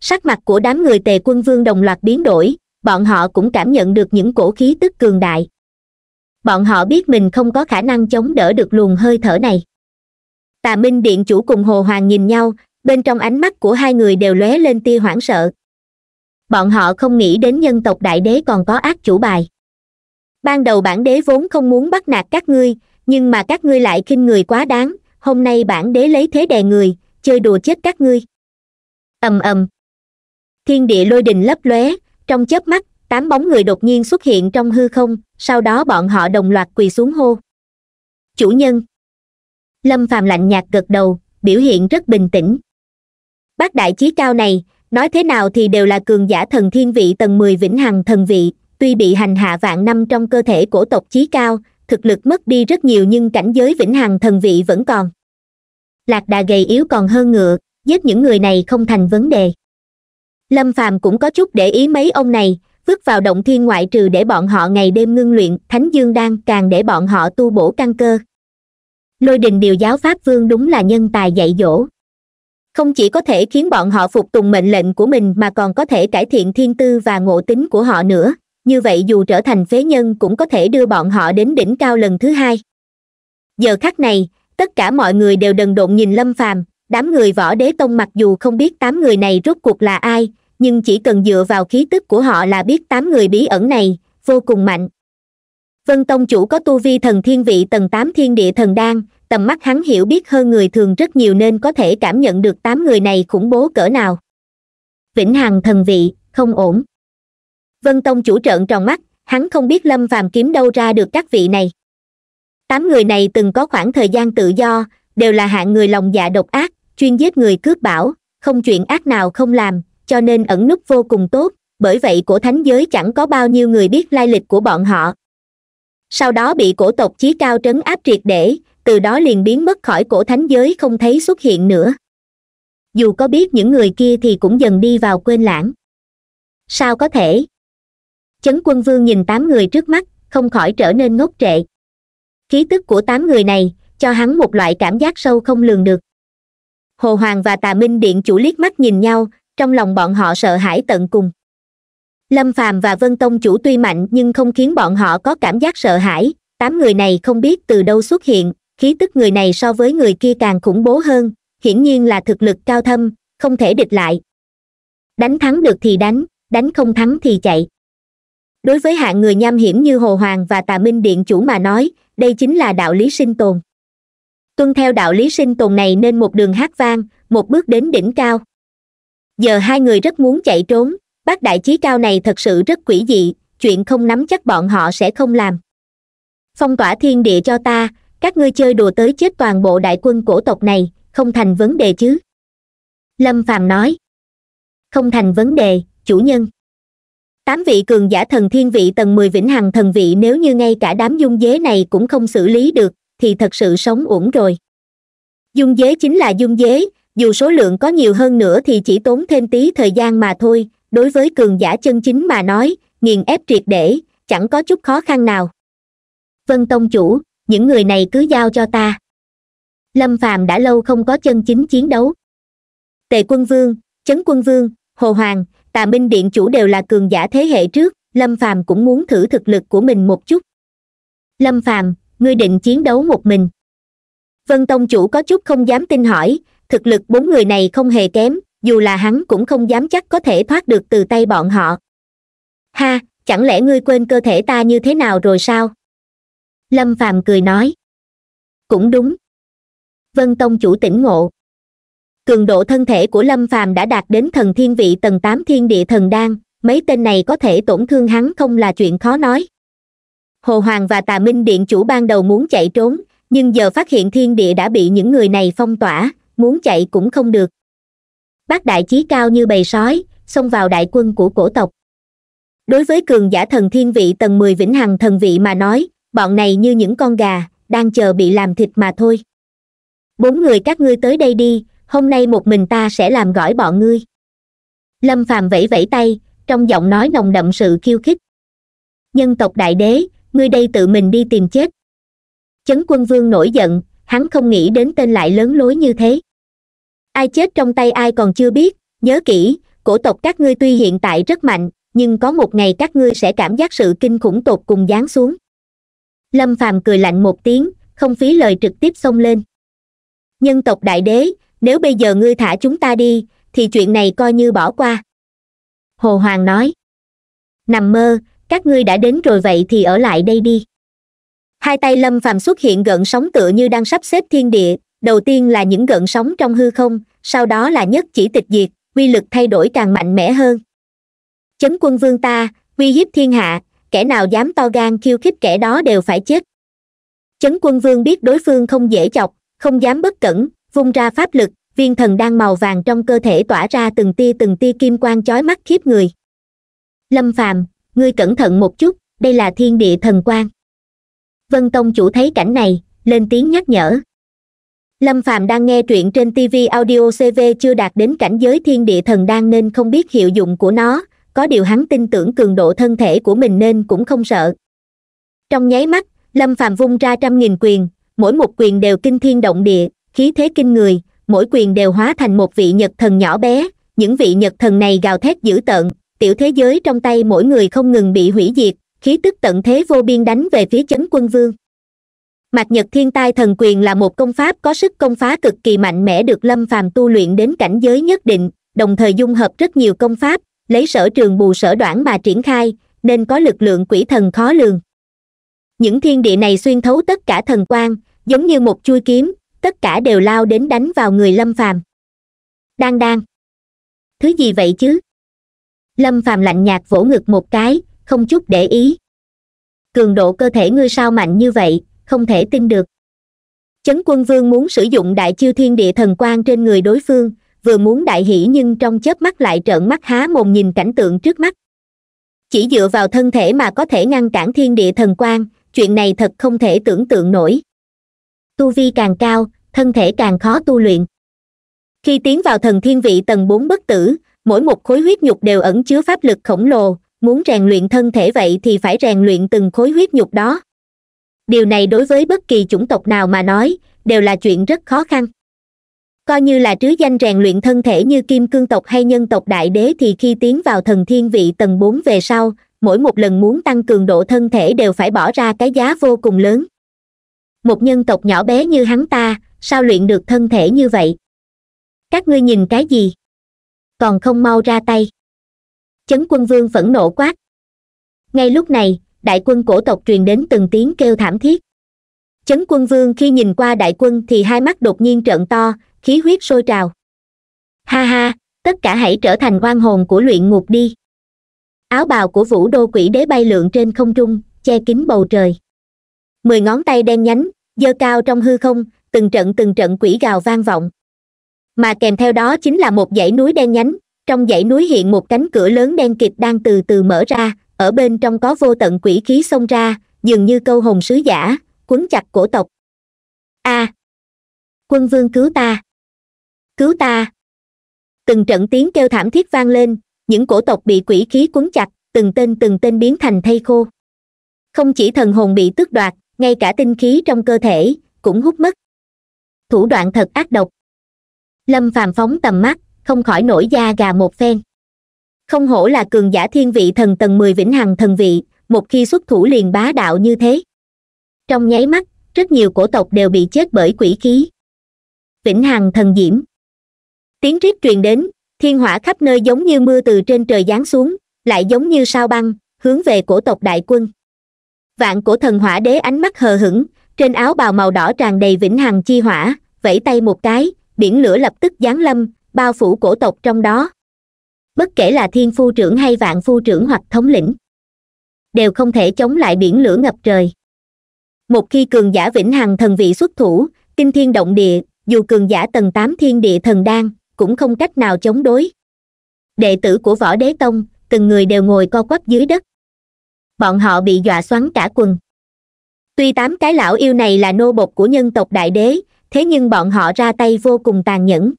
Speaker 1: sắc mặt của đám người tề quân vương đồng loạt biến đổi bọn họ cũng cảm nhận được những cổ khí tức cường đại bọn họ biết mình không có khả năng chống đỡ được luồng hơi thở này tà minh điện chủ cùng hồ hoàng nhìn nhau bên trong ánh mắt của hai người đều lóe lên tia hoảng sợ bọn họ không nghĩ đến nhân tộc đại đế còn có ác chủ bài ban đầu bản đế vốn không muốn bắt nạt các ngươi nhưng mà các ngươi lại khinh người quá đáng hôm nay bản đế lấy thế đè người chơi đùa chết các ngươi ầm ầm thiên địa lôi đình lấp lóe trong chớp mắt tám bóng người đột nhiên xuất hiện trong hư không sau đó bọn họ đồng loạt quỳ xuống hô chủ nhân lâm phàm lạnh nhạt gật đầu biểu hiện rất bình tĩnh bác đại chí cao này nói thế nào thì đều là cường giả thần thiên vị tầng mười vĩnh hằng thần vị tuy bị hành hạ vạn năm trong cơ thể cổ tộc chí cao thực lực mất đi rất nhiều nhưng cảnh giới vĩnh hằng thần vị vẫn còn lạc đà gầy yếu còn hơn ngựa giết những người này không thành vấn đề lâm phàm cũng có chút để ý mấy ông này vứt vào động thiên ngoại trừ để bọn họ ngày đêm ngưng luyện thánh dương đan càng để bọn họ tu bổ căn cơ lôi đình điều giáo pháp vương đúng là nhân tài dạy dỗ không chỉ có thể khiến bọn họ phục tùng mệnh lệnh của mình mà còn có thể cải thiện thiên tư và ngộ tính của họ nữa như vậy dù trở thành phế nhân cũng có thể đưa bọn họ đến đỉnh cao lần thứ hai giờ khắc này tất cả mọi người đều đần độn nhìn lâm phàm đám người võ đế tông mặc dù không biết tám người này rốt cuộc là ai nhưng chỉ cần dựa vào khí tức của họ là biết tám người bí ẩn này vô cùng mạnh vân tông chủ có tu vi thần thiên vị tầng tám thiên địa thần đan tầm mắt hắn hiểu biết hơn người thường rất nhiều nên có thể cảm nhận được tám người này khủng bố cỡ nào vĩnh hằng thần vị không ổn vân tông chủ trợn tròn mắt hắn không biết lâm phàm kiếm đâu ra được các vị này tám người này từng có khoảng thời gian tự do đều là hạng người lòng dạ độc ác chuyên giết người cướp bảo không chuyện ác nào không làm cho nên ẩn núp vô cùng tốt bởi vậy cổ thánh giới chẳng có bao nhiêu người biết lai lịch của bọn họ sau đó bị cổ tộc chí cao trấn áp triệt để từ đó liền biến mất khỏi cổ thánh giới không thấy xuất hiện nữa dù có biết những người kia thì cũng dần đi vào quên lãng sao có thể chấn quân vương nhìn tám người trước mắt không khỏi trở nên ngốc trệ khí tức của tám người này cho hắn một loại cảm giác sâu không lường được hồ hoàng và tà minh điện chủ liếc mắt nhìn nhau trong lòng bọn họ sợ hãi tận cùng lâm phàm và vân tông chủ tuy mạnh nhưng không khiến bọn họ có cảm giác sợ hãi tám người này không biết từ đâu xuất hiện khí tức người này so với người kia càng khủng bố hơn hiển nhiên là thực lực cao thâm không thể địch lại đánh thắng được thì đánh đánh không thắng thì chạy đối với hạng người nham hiểm như hồ hoàng và tà minh điện chủ mà nói đây chính là đạo lý sinh tồn tuân theo đạo lý sinh tồn này nên một đường hát vang một bước đến đỉnh cao giờ hai người rất muốn chạy trốn bác đại chí cao này thật sự rất quỷ dị chuyện không nắm chắc bọn họ sẽ không làm phong tỏa thiên địa cho ta các ngươi chơi đùa tới chết toàn bộ đại quân cổ tộc này không thành vấn đề chứ lâm phàm nói không thành vấn đề chủ nhân tám vị cường giả thần thiên vị tầng mười vĩnh hằng thần vị nếu như ngay cả đám dung dế này cũng không xử lý được thì thật sự sống uổng rồi dung dế chính là dung dế dù số lượng có nhiều hơn nữa thì chỉ tốn thêm tí thời gian mà thôi đối với cường giả chân chính mà nói nghiền ép triệt để chẳng có chút khó khăn nào vân tông chủ những người này cứ giao cho ta lâm phàm đã lâu không có chân chính chiến đấu tề quân vương chấn quân vương hồ hoàng tà minh điện chủ đều là cường giả thế hệ trước lâm phàm cũng muốn thử thực lực của mình một chút lâm phàm ngươi định chiến đấu một mình vân tông chủ có chút không dám tin hỏi thực lực bốn người này không hề kém dù là hắn cũng không dám chắc có thể thoát được từ tay bọn họ ha chẳng lẽ ngươi quên cơ thể ta như thế nào rồi sao lâm phàm cười nói cũng đúng vân tông chủ tỉnh ngộ cường độ thân thể của lâm phàm đã đạt đến thần thiên vị tầng tám thiên địa thần đan mấy tên này có thể tổn thương hắn không là chuyện khó nói hồ hoàng và tà minh điện chủ ban đầu muốn chạy trốn nhưng giờ phát hiện thiên địa đã bị những người này phong tỏa muốn chạy cũng không được bác đại chí cao như bầy sói xông vào đại quân của cổ tộc đối với cường giả thần thiên vị tầng mười vĩnh hằng thần vị mà nói bọn này như những con gà đang chờ bị làm thịt mà thôi bốn người các ngươi tới đây đi hôm nay một mình ta sẽ làm gỏi bọn ngươi lâm phàm vẫy vẫy tay trong giọng nói nồng đậm sự khiêu khích nhân tộc đại đế ngươi đây tự mình đi tìm chết chấn quân vương nổi giận hắn không nghĩ đến tên lại lớn lối như thế ai chết trong tay ai còn chưa biết nhớ kỹ cổ tộc các ngươi tuy hiện tại rất mạnh nhưng có một ngày các ngươi sẽ cảm giác sự kinh khủng tột cùng giáng xuống lâm phàm cười lạnh một tiếng không phí lời trực tiếp xông lên nhân tộc đại đế nếu bây giờ ngươi thả chúng ta đi thì chuyện này coi như bỏ qua hồ hoàng nói nằm mơ các ngươi đã đến rồi vậy thì ở lại đây đi hai tay lâm phàm xuất hiện gợn sóng tựa như đang sắp xếp thiên địa đầu tiên là những gợn sóng trong hư không sau đó là nhất chỉ tịch diệt quy lực thay đổi càng mạnh mẽ hơn chấn quân vương ta uy hiếp thiên hạ kẻ nào dám to gan khiêu khích kẻ đó đều phải chết chấn quân vương biết đối phương không dễ chọc không dám bất cẩn vung ra pháp lực viên thần đang màu vàng trong cơ thể tỏa ra từng tia từng tia kim quang chói mắt khiếp người lâm phàm ngươi cẩn thận một chút đây là thiên địa thần quang vân tông chủ thấy cảnh này lên tiếng nhắc nhở lâm phàm đang nghe truyện trên tv audio cv chưa đạt đến cảnh giới thiên địa thần đang nên không biết hiệu dụng của nó có điều hắn tin tưởng cường độ thân thể của mình nên cũng không sợ trong nháy mắt lâm phàm vung ra trăm nghìn quyền mỗi một quyền đều kinh thiên động địa khí thế kinh người mỗi quyền đều hóa thành một vị nhật thần nhỏ bé những vị nhật thần này gào thét dữ tợn tiểu thế giới trong tay mỗi người không ngừng bị hủy diệt khí tức tận thế vô biên đánh về phía chấn quân vương mạc nhật thiên tai thần quyền là một công pháp có sức công phá cực kỳ mạnh mẽ được lâm phàm tu luyện đến cảnh giới nhất định đồng thời dung hợp rất nhiều công pháp lấy sở trường bù sở đoạn mà triển khai nên có lực lượng quỷ thần khó lường những thiên địa này xuyên thấu tất cả thần quan giống như một chui kiếm tất cả đều lao đến đánh vào người lâm phàm đang đang thứ gì vậy chứ lâm phàm lạnh nhạt vỗ ngực một cái không chút để ý cường độ cơ thể ngươi sao mạnh như vậy không thể tin được chấn quân vương muốn sử dụng đại chiêu thiên địa thần quan trên người đối phương vừa muốn đại hỷ nhưng trong chớp mắt lại trợn mắt há mồm nhìn cảnh tượng trước mắt chỉ dựa vào thân thể mà có thể ngăn cản thiên địa thần quan chuyện này thật không thể tưởng tượng nổi tu vi càng cao thân thể càng khó tu luyện khi tiến vào thần thiên vị tầng bốn bất tử mỗi một khối huyết nhục đều ẩn chứa pháp lực khổng lồ muốn rèn luyện thân thể vậy thì phải rèn luyện từng khối huyết nhục đó điều này đối với bất kỳ chủng tộc nào mà nói đều là chuyện rất khó khăn coi như là trứ danh rèn luyện thân thể như kim cương tộc hay nhân tộc đại đế thì khi tiến vào thần thiên vị tầng bốn về sau mỗi một lần muốn tăng cường độ thân thể đều phải bỏ ra cái giá vô cùng lớn một nhân tộc nhỏ bé như hắn ta sao luyện được thân thể như vậy các ngươi nhìn cái gì còn không mau ra tay chấn quân vương phẫn nộ quát ngay lúc này đại quân cổ tộc truyền đến từng tiếng kêu thảm thiết chấn quân vương khi nhìn qua đại quân thì hai mắt đột nhiên trợn to khí huyết sôi trào ha ha tất cả hãy trở thành oan hồn của luyện ngục đi áo bào của vũ đô quỷ đế bay lượn trên không trung che kín bầu trời mười ngón tay đen nhánh dơ cao trong hư không từng trận từng trận quỷ gào vang vọng mà kèm theo đó chính là một dãy núi đen nhánh trong dãy núi hiện một cánh cửa lớn đen kịt đang từ từ mở ra ở bên trong có vô tận quỷ khí xông ra dường như câu hồn sứ giả quấn chặt cổ tộc a quân vương cứu ta cứu ta từng trận tiếng kêu thảm thiết vang lên những cổ tộc bị quỷ khí quấn chặt từng tên từng tên biến thành thây khô không chỉ thần hồn bị tước đoạt ngay cả tinh khí trong cơ thể cũng hút mất thủ đoạn thật ác độc lâm phàm phóng tầm mắt không khỏi nổi da gà một phen không hổ là cường giả thiên vị thần tầng mười vĩnh hằng thần vị một khi xuất thủ liền bá đạo như thế trong nháy mắt rất nhiều cổ tộc đều bị chết bởi quỷ khí vĩnh hằng thần diễm tiếng rít truyền đến thiên hỏa khắp nơi giống như mưa từ trên trời giáng xuống lại giống như sao băng hướng về cổ tộc đại quân vạn cổ thần hỏa đế ánh mắt hờ hững trên áo bào màu đỏ tràn đầy vĩnh hằng chi hỏa vẫy tay một cái biển lửa lập tức giáng lâm bao phủ cổ tộc trong đó bất kể là thiên phu trưởng hay vạn phu trưởng hoặc thống lĩnh đều không thể chống lại biển lửa ngập trời một khi cường giả vĩnh hằng thần vị xuất thủ kinh thiên động địa dù cường giả tầng tám thiên địa thần đan cũng không cách nào chống đối đệ tử của võ đế tông từng người đều ngồi co quắp dưới đất bọn họ bị dọa xoắn cả quần tuy tám cái lão yêu này là nô bộc của nhân tộc đại đế thế nhưng bọn họ ra tay vô cùng tàn nhẫn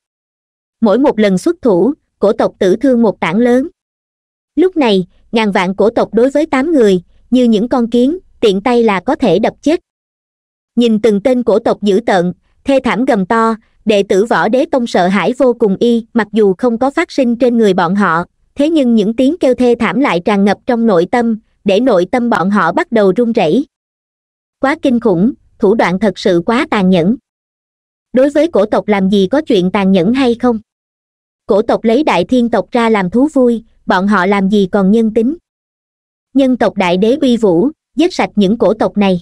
Speaker 1: mỗi một lần xuất thủ cổ tộc tử thương một tảng lớn lúc này ngàn vạn cổ tộc đối với tám người như những con kiến tiện tay là có thể đập chết nhìn từng tên cổ tộc dữ tợn thê thảm gầm to đệ tử võ đế tông sợ hãi vô cùng y mặc dù không có phát sinh trên người bọn họ thế nhưng những tiếng kêu thê thảm lại tràn ngập trong nội tâm để nội tâm bọn họ bắt đầu run rẩy quá kinh khủng thủ đoạn thật sự quá tàn nhẫn đối với cổ tộc làm gì có chuyện tàn nhẫn hay không cổ tộc lấy đại thiên tộc ra làm thú vui bọn họ làm gì còn nhân tính nhân tộc đại đế uy vũ giết sạch những cổ tộc này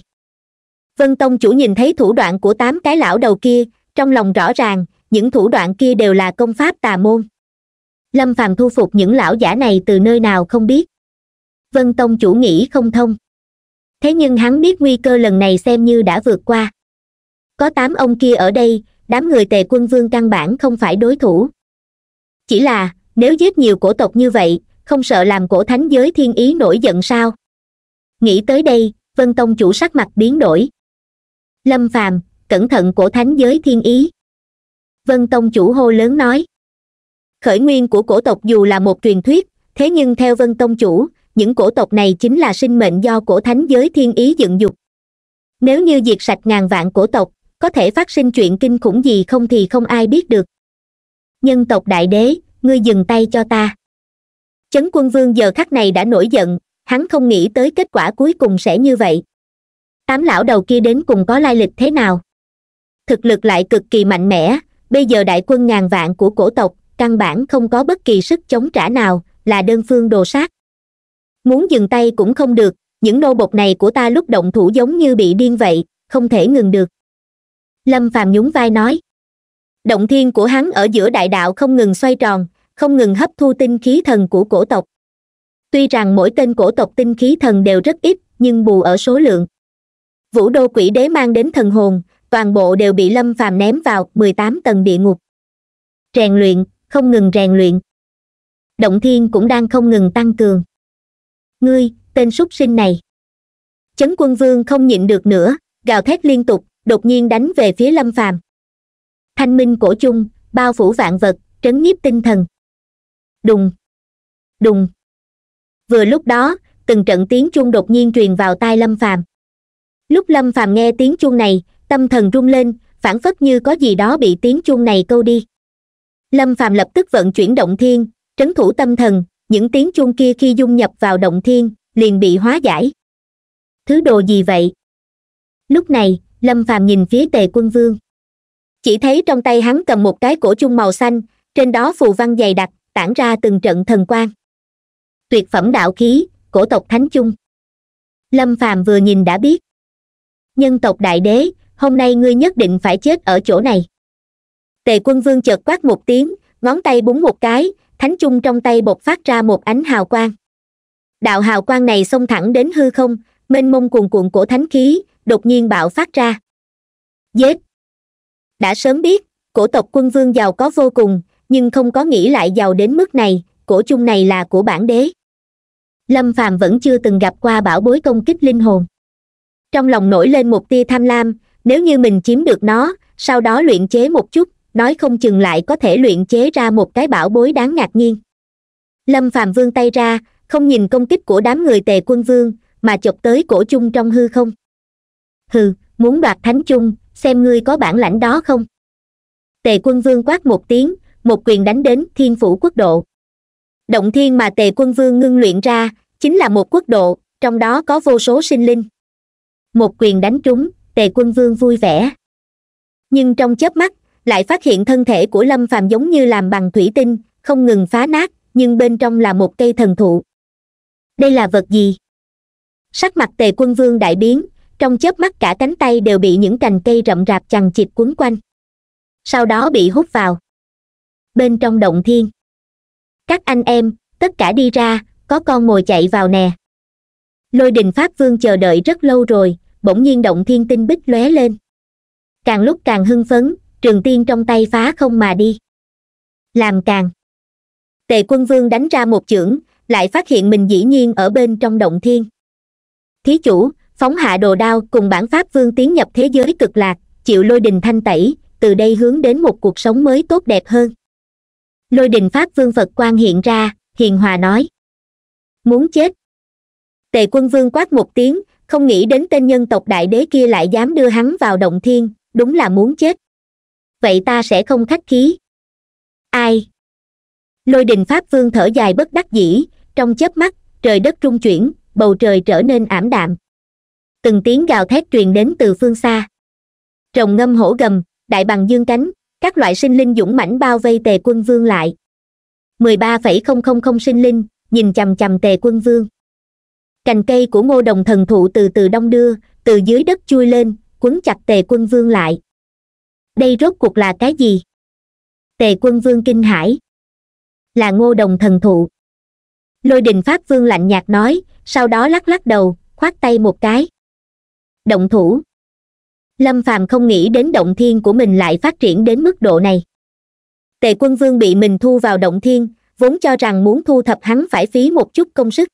Speaker 1: vân tông chủ nhìn thấy thủ đoạn của tám cái lão đầu kia trong lòng rõ ràng những thủ đoạn kia đều là công pháp tà môn lâm phàm thu phục những lão giả này từ nơi nào không biết vân tông chủ nghĩ không thông thế nhưng hắn biết nguy cơ lần này xem như đã vượt qua có tám ông kia ở đây đám người tề quân vương căn bản không phải đối thủ chỉ là nếu giết nhiều cổ tộc như vậy không sợ làm cổ thánh giới thiên ý nổi giận sao nghĩ tới đây vân tông chủ sắc mặt biến đổi lâm phàm cẩn thận cổ thánh giới thiên ý vân tông chủ hô lớn nói khởi nguyên của cổ tộc dù là một truyền thuyết thế nhưng theo vân tông chủ những cổ tộc này chính là sinh mệnh do cổ thánh giới thiên ý dựng dục nếu như diệt sạch ngàn vạn cổ tộc có thể phát sinh chuyện kinh khủng gì không thì không ai biết được nhân tộc đại đế ngươi dừng tay cho ta chấn quân vương giờ khắc này đã nổi giận hắn không nghĩ tới kết quả cuối cùng sẽ như vậy tám lão đầu kia đến cùng có lai lịch thế nào thực lực lại cực kỳ mạnh mẽ bây giờ đại quân ngàn vạn của cổ tộc căn bản không có bất kỳ sức chống trả nào là đơn phương đồ sát muốn dừng tay cũng không được những nô bột này của ta lúc động thủ giống như bị điên vậy không thể ngừng được lâm phàm nhún vai nói động thiên của hắn ở giữa đại đạo không ngừng xoay tròn không ngừng hấp thu tinh khí thần của cổ tộc tuy rằng mỗi tên cổ tộc tinh khí thần đều rất ít nhưng bù ở số lượng vũ đô quỷ đế mang đến thần hồn toàn bộ đều bị lâm phàm ném vào mười tám tầng địa ngục rèn luyện không ngừng rèn luyện động thiên cũng đang không ngừng tăng cường ngươi tên súc sinh này chấn quân vương không nhịn được nữa gào thét liên tục đột nhiên đánh về phía lâm phàm thanh minh cổ chung bao phủ vạn vật trấn nhiếp tinh thần đùng đùng vừa lúc đó từng trận tiếng chuông đột nhiên truyền vào tai lâm phàm lúc lâm phàm nghe tiếng chuông này tâm thần rung lên phản phất như có gì đó bị tiếng chuông này câu đi lâm phàm lập tức vận chuyển động thiên trấn thủ tâm thần những tiếng chuông kia khi dung nhập vào động thiên liền bị hóa giải thứ đồ gì vậy lúc này lâm phàm nhìn phía tề quân vương chỉ thấy trong tay hắn cầm một cái cổ chung màu xanh trên đó phù văn dày đặc tản ra từng trận thần quang tuyệt phẩm đạo khí cổ tộc thánh chung lâm phàm vừa nhìn đã biết nhân tộc đại đế hôm nay ngươi nhất định phải chết ở chỗ này tề quân vương chợt quát một tiếng ngón tay búng một cái thánh chung trong tay bột phát ra một ánh hào quang đạo hào quang này xông thẳng đến hư không mênh mông cuồn cuộn của thánh khí đột nhiên bạo phát ra dết đã sớm biết cổ tộc quân vương giàu có vô cùng nhưng không có nghĩ lại giàu đến mức này cổ chung này là của bản đế lâm phàm vẫn chưa từng gặp qua bảo bối công kích linh hồn trong lòng nổi lên một tia tham lam nếu như mình chiếm được nó sau đó luyện chế một chút nói không chừng lại có thể luyện chế ra một cái bảo bối đáng ngạc nhiên lâm phàm vương tay ra không nhìn công kích của đám người tề quân vương mà chọc tới cổ chung trong hư không hừ muốn đoạt thánh chung xem ngươi có bản lãnh đó không tề quân vương quát một tiếng một quyền đánh đến thiên phủ quốc độ động thiên mà tề quân vương ngưng luyện ra chính là một quốc độ trong đó có vô số sinh linh một quyền đánh trúng tề quân vương vui vẻ nhưng trong chớp mắt lại phát hiện thân thể của lâm phàm giống như làm bằng thủy tinh không ngừng phá nát nhưng bên trong là một cây thần thụ đây là vật gì sắc mặt tề quân vương đại biến trong chớp mắt cả cánh tay đều bị những cành cây rậm rạp chằng chịt quấn quanh sau đó bị hút vào bên trong động thiên các anh em tất cả đi ra có con mồi chạy vào nè lôi đình pháp vương chờ đợi rất lâu rồi bỗng nhiên động thiên tinh bích lóe lên càng lúc càng hưng phấn trường tiên trong tay phá không mà đi làm càng tề quân vương đánh ra một chưởng lại phát hiện mình dĩ nhiên ở bên trong động thiên thí chủ phóng hạ đồ đao cùng bản pháp vương tiến nhập thế giới cực lạc chịu lôi đình thanh tẩy từ đây hướng đến một cuộc sống mới tốt đẹp hơn lôi đình pháp vương phật quan hiện ra hiền hòa nói muốn chết tề quân vương quát một tiếng không nghĩ đến tên nhân tộc đại đế kia lại dám đưa hắn vào động thiên đúng là muốn chết vậy ta sẽ không khách khí ai lôi đình pháp vương thở dài bất đắc dĩ trong chớp mắt trời đất rung chuyển bầu trời trở nên ảm đạm từng tiếng gào thét truyền đến từ phương xa trồng ngâm hổ gầm đại bằng dương cánh các loại sinh linh dũng mãnh bao vây tề quân vương lại mười ba phẩy không không không sinh linh nhìn chằm chằm tề quân vương cành cây của ngô đồng thần thụ từ từ đông đưa từ dưới đất chui lên quấn chặt tề quân vương lại đây rốt cuộc là cái gì tề quân vương kinh hãi là ngô đồng thần thụ lôi đình pháp vương lạnh nhạt nói sau đó lắc lắc đầu khoát tay một cái động thủ lâm phàm không nghĩ đến động thiên của mình lại phát triển đến mức độ này tề quân vương bị mình thu vào động thiên vốn cho rằng muốn thu thập hắn phải phí một chút công sức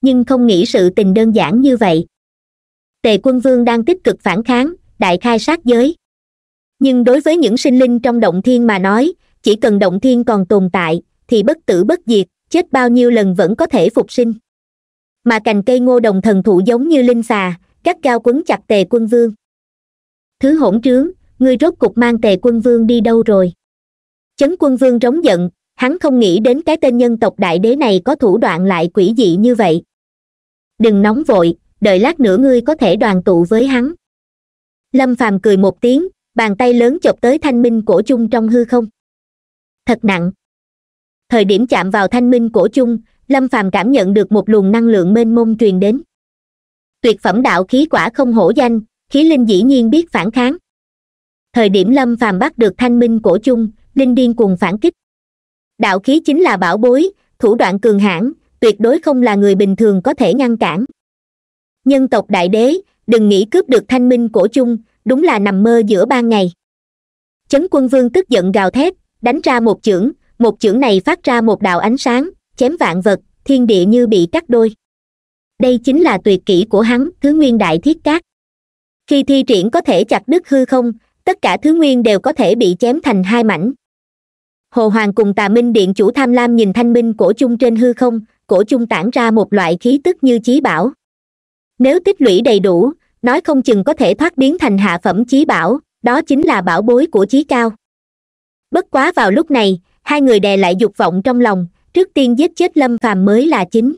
Speaker 1: nhưng không nghĩ sự tình đơn giản như vậy tề quân vương đang tích cực phản kháng đại khai sát giới nhưng đối với những sinh linh trong động thiên mà nói chỉ cần động thiên còn tồn tại thì bất tử bất diệt chết bao nhiêu lần vẫn có thể phục sinh mà cành cây ngô đồng thần thụ giống như linh xà gắt cao quấn chặt tề quân vương thứ hỗn trướng ngươi rốt cục mang tề quân vương đi đâu rồi chấn quân vương rống giận hắn không nghĩ đến cái tên nhân tộc đại đế này có thủ đoạn lại quỷ dị như vậy đừng nóng vội đợi lát nữa ngươi có thể đoàn tụ với hắn lâm phàm cười một tiếng bàn tay lớn chộp tới thanh minh cổ chung trong hư không thật nặng thời điểm chạm vào thanh minh cổ chung lâm phàm cảm nhận được một luồng năng lượng mênh mông truyền đến tuyệt phẩm đạo khí quả không hổ danh khí linh dĩ nhiên biết phản kháng thời điểm lâm phàm bắt được thanh minh cổ chung linh điên cuồng phản kích đạo khí chính là bảo bối thủ đoạn cường hãn tuyệt đối không là người bình thường có thể ngăn cản nhân tộc đại đế đừng nghĩ cướp được thanh minh cổ chung đúng là nằm mơ giữa ban ngày chấn quân vương tức giận gào thét đánh ra một chưởng một chưởng này phát ra một đạo ánh sáng chém vạn vật thiên địa như bị cắt đôi đây chính là tuyệt kỹ của hắn thứ nguyên đại thiết cát khi thi triển có thể chặt đứt hư không tất cả thứ nguyên đều có thể bị chém thành hai mảnh hồ hoàng cùng tà minh điện chủ tham lam nhìn thanh minh cổ chung trên hư không cổ chung tản ra một loại khí tức như chí bảo nếu tích lũy đầy đủ nói không chừng có thể thoát biến thành hạ phẩm chí bảo đó chính là bảo bối của chí cao bất quá vào lúc này hai người đè lại dục vọng trong lòng trước tiên giết chết lâm phàm mới là chính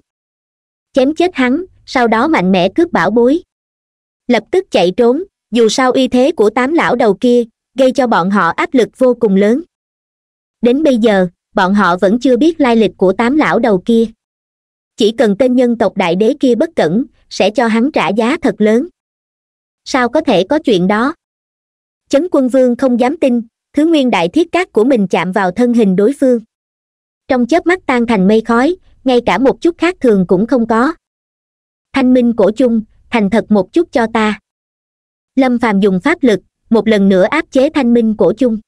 Speaker 1: chém chết hắn sau đó mạnh mẽ cướp bảo bối lập tức chạy trốn dù sao uy thế của tám lão đầu kia gây cho bọn họ áp lực vô cùng lớn đến bây giờ bọn họ vẫn chưa biết lai lịch của tám lão đầu kia chỉ cần tên nhân tộc đại đế kia bất cẩn sẽ cho hắn trả giá thật lớn sao có thể có chuyện đó chấn quân vương không dám tin thứ nguyên đại thiết cát của mình chạm vào thân hình đối phương trong chớp mắt tan thành mây khói ngay cả một chút khác thường cũng không có thanh minh cổ chung thành thật một chút cho ta lâm phàm dùng pháp lực một lần nữa áp chế thanh minh cổ chung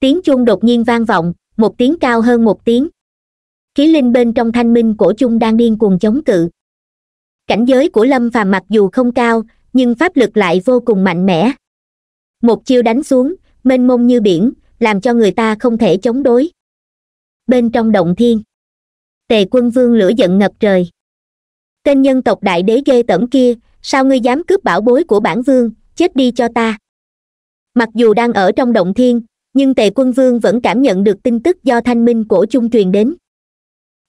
Speaker 1: tiếng chuông đột nhiên vang vọng một tiếng cao hơn một tiếng khí linh bên trong thanh minh cổ chung đang điên cuồng chống cự cảnh giới của lâm phàm mặc dù không cao nhưng pháp lực lại vô cùng mạnh mẽ một chiêu đánh xuống mênh mông như biển làm cho người ta không thể chống đối bên trong động thiên tề quân vương lửa giận ngập trời tên nhân tộc đại đế ghê tởm kia sao ngươi dám cướp bảo bối của bản vương chết đi cho ta mặc dù đang ở trong động thiên nhưng tề quân vương vẫn cảm nhận được tin tức do thanh minh cổ chung truyền đến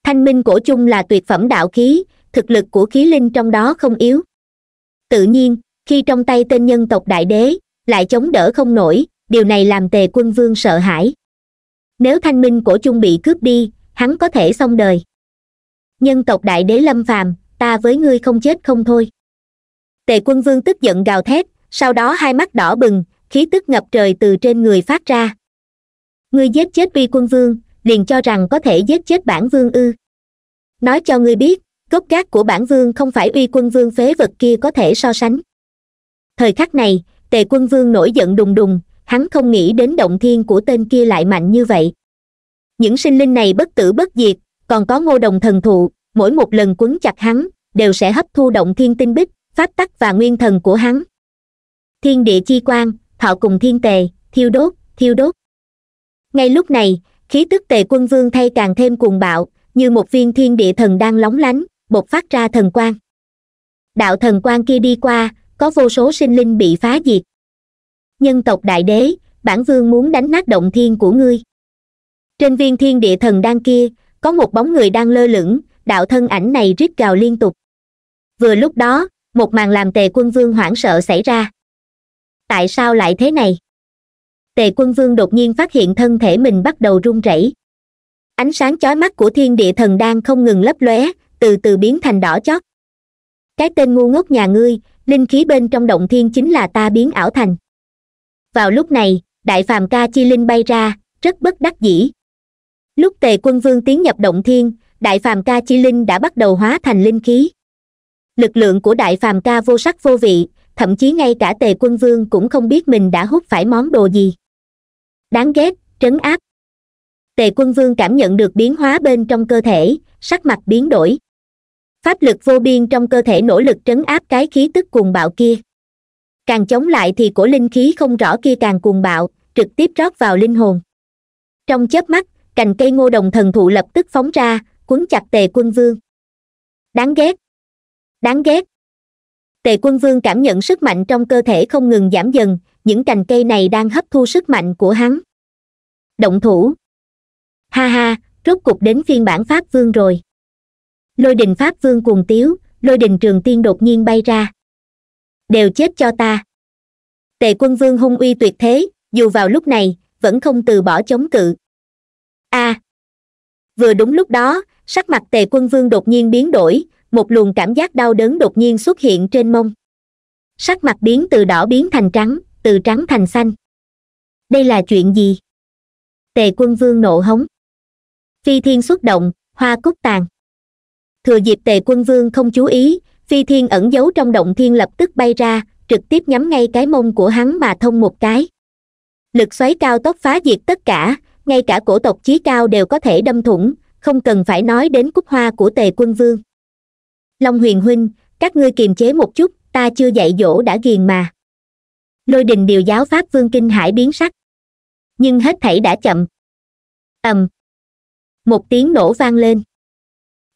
Speaker 1: thanh minh cổ chung là tuyệt phẩm đạo khí thực lực của khí linh trong đó không yếu tự nhiên khi trong tay tên nhân tộc đại đế lại chống đỡ không nổi điều này làm tề quân vương sợ hãi nếu thanh minh của chung bị cướp đi hắn có thể xong đời nhân tộc đại đế lâm phàm ta với ngươi không chết không thôi tề quân vương tức giận gào thét sau đó hai mắt đỏ bừng khí tức ngập trời từ trên người phát ra ngươi giết chết uy quân vương liền cho rằng có thể giết chết bản vương ư nói cho ngươi biết cốc gác của bản vương không phải uy quân vương phế vật kia có thể so sánh thời khắc này tề quân vương nổi giận đùng đùng hắn không nghĩ đến động thiên của tên kia lại mạnh như vậy những sinh linh này bất tử bất diệt còn có ngô đồng thần thụ mỗi một lần quấn chặt hắn đều sẽ hấp thu động thiên tinh bích pháp tắc và nguyên thần của hắn thiên địa chi quan thọ cùng thiên tề thiêu đốt thiêu đốt ngay lúc này khí tức tề quân vương thay càng thêm cuồng bạo như một viên thiên địa thần đang lóng lánh bộc phát ra thần quang đạo thần quang kia đi qua có vô số sinh linh bị phá diệt nhân tộc đại đế bản vương muốn đánh nát động thiên của ngươi trên viên thiên địa thần đan kia có một bóng người đang lơ lửng đạo thân ảnh này rít gào liên tục vừa lúc đó một màn làm tề quân vương hoảng sợ xảy ra tại sao lại thế này tề quân vương đột nhiên phát hiện thân thể mình bắt đầu run rẩy ánh sáng chói mắt của thiên địa thần đan không ngừng lấp lóe từ từ biến thành đỏ chót cái tên ngu ngốc nhà ngươi linh khí bên trong động thiên chính là ta biến ảo thành vào lúc này đại phàm ca chi linh bay ra rất bất đắc dĩ lúc tề quân vương tiến nhập động thiên đại phàm ca chi linh đã bắt đầu hóa thành linh khí lực lượng của đại phàm ca vô sắc vô vị thậm chí ngay cả tề quân vương cũng không biết mình đã hút phải món đồ gì đáng ghét trấn áp tề quân vương cảm nhận được biến hóa bên trong cơ thể sắc mặt biến đổi pháp lực vô biên trong cơ thể nỗ lực trấn áp cái khí tức cuồng bạo kia càng chống lại thì cổ linh khí không rõ kia càng cuồng bạo trực tiếp rót vào linh hồn trong chớp mắt cành cây ngô đồng thần thụ lập tức phóng ra quấn chặt tề quân vương đáng ghét đáng ghét tề quân vương cảm nhận sức mạnh trong cơ thể không ngừng giảm dần những cành cây này đang hấp thu sức mạnh của hắn động thủ ha ha rốt cục đến phiên bản pháp vương rồi lôi đình pháp vương cuồng tiếu lôi đình trường tiên đột nhiên bay ra đều chết cho ta tề quân vương hung uy tuyệt thế dù vào lúc này vẫn không từ bỏ chống cự a à, vừa đúng lúc đó sắc mặt tề quân vương đột nhiên biến đổi một luồng cảm giác đau đớn đột nhiên xuất hiện trên mông sắc mặt biến từ đỏ biến thành trắng từ trắng thành xanh đây là chuyện gì tề quân vương nộ hống phi thiên xuất động hoa cúc tàn thừa dịp tề quân vương không chú ý phi thiên ẩn giấu trong động thiên lập tức bay ra trực tiếp nhắm ngay cái mông của hắn mà thông một cái lực xoáy cao tốc phá diệt tất cả ngay cả cổ tộc chí cao đều có thể đâm thủng không cần phải nói đến cúc hoa của tề quân vương long huyền huynh các ngươi kiềm chế một chút ta chưa dạy dỗ đã ghiền mà lôi đình điều giáo pháp vương kinh hải biến sắc nhưng hết thảy đã chậm ầm một tiếng nổ vang lên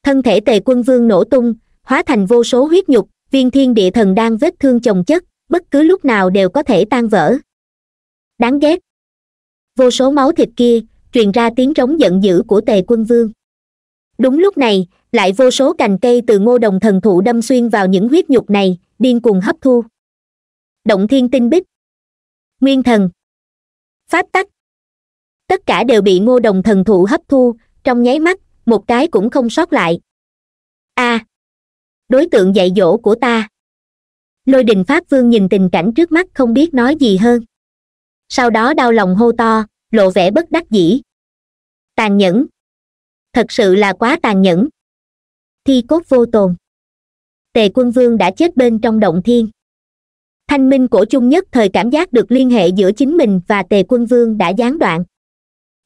Speaker 1: thân thể tề quân vương nổ tung hóa thành vô số huyết nhục viên thiên địa thần đang vết thương chồng chất bất cứ lúc nào đều có thể tan vỡ đáng ghét vô số máu thịt kia truyền ra tiếng trống giận dữ của tề quân vương đúng lúc này lại vô số cành cây từ ngô đồng thần thụ đâm xuyên vào những huyết nhục này điên cuồng hấp thu động thiên tinh bích nguyên thần pháp tắc tất cả đều bị ngô đồng thần thụ hấp thu trong nháy mắt một cái cũng không sót lại a à, đối tượng dạy dỗ của ta lôi đình pháp vương nhìn tình cảnh trước mắt không biết nói gì hơn sau đó đau lòng hô to lộ vẻ bất đắc dĩ tàn nhẫn thật sự là quá tàn nhẫn thi cốt vô tồn tề quân vương đã chết bên trong động thiên thanh minh cổ chung nhất thời cảm giác được liên hệ giữa chính mình và tề quân vương đã gián đoạn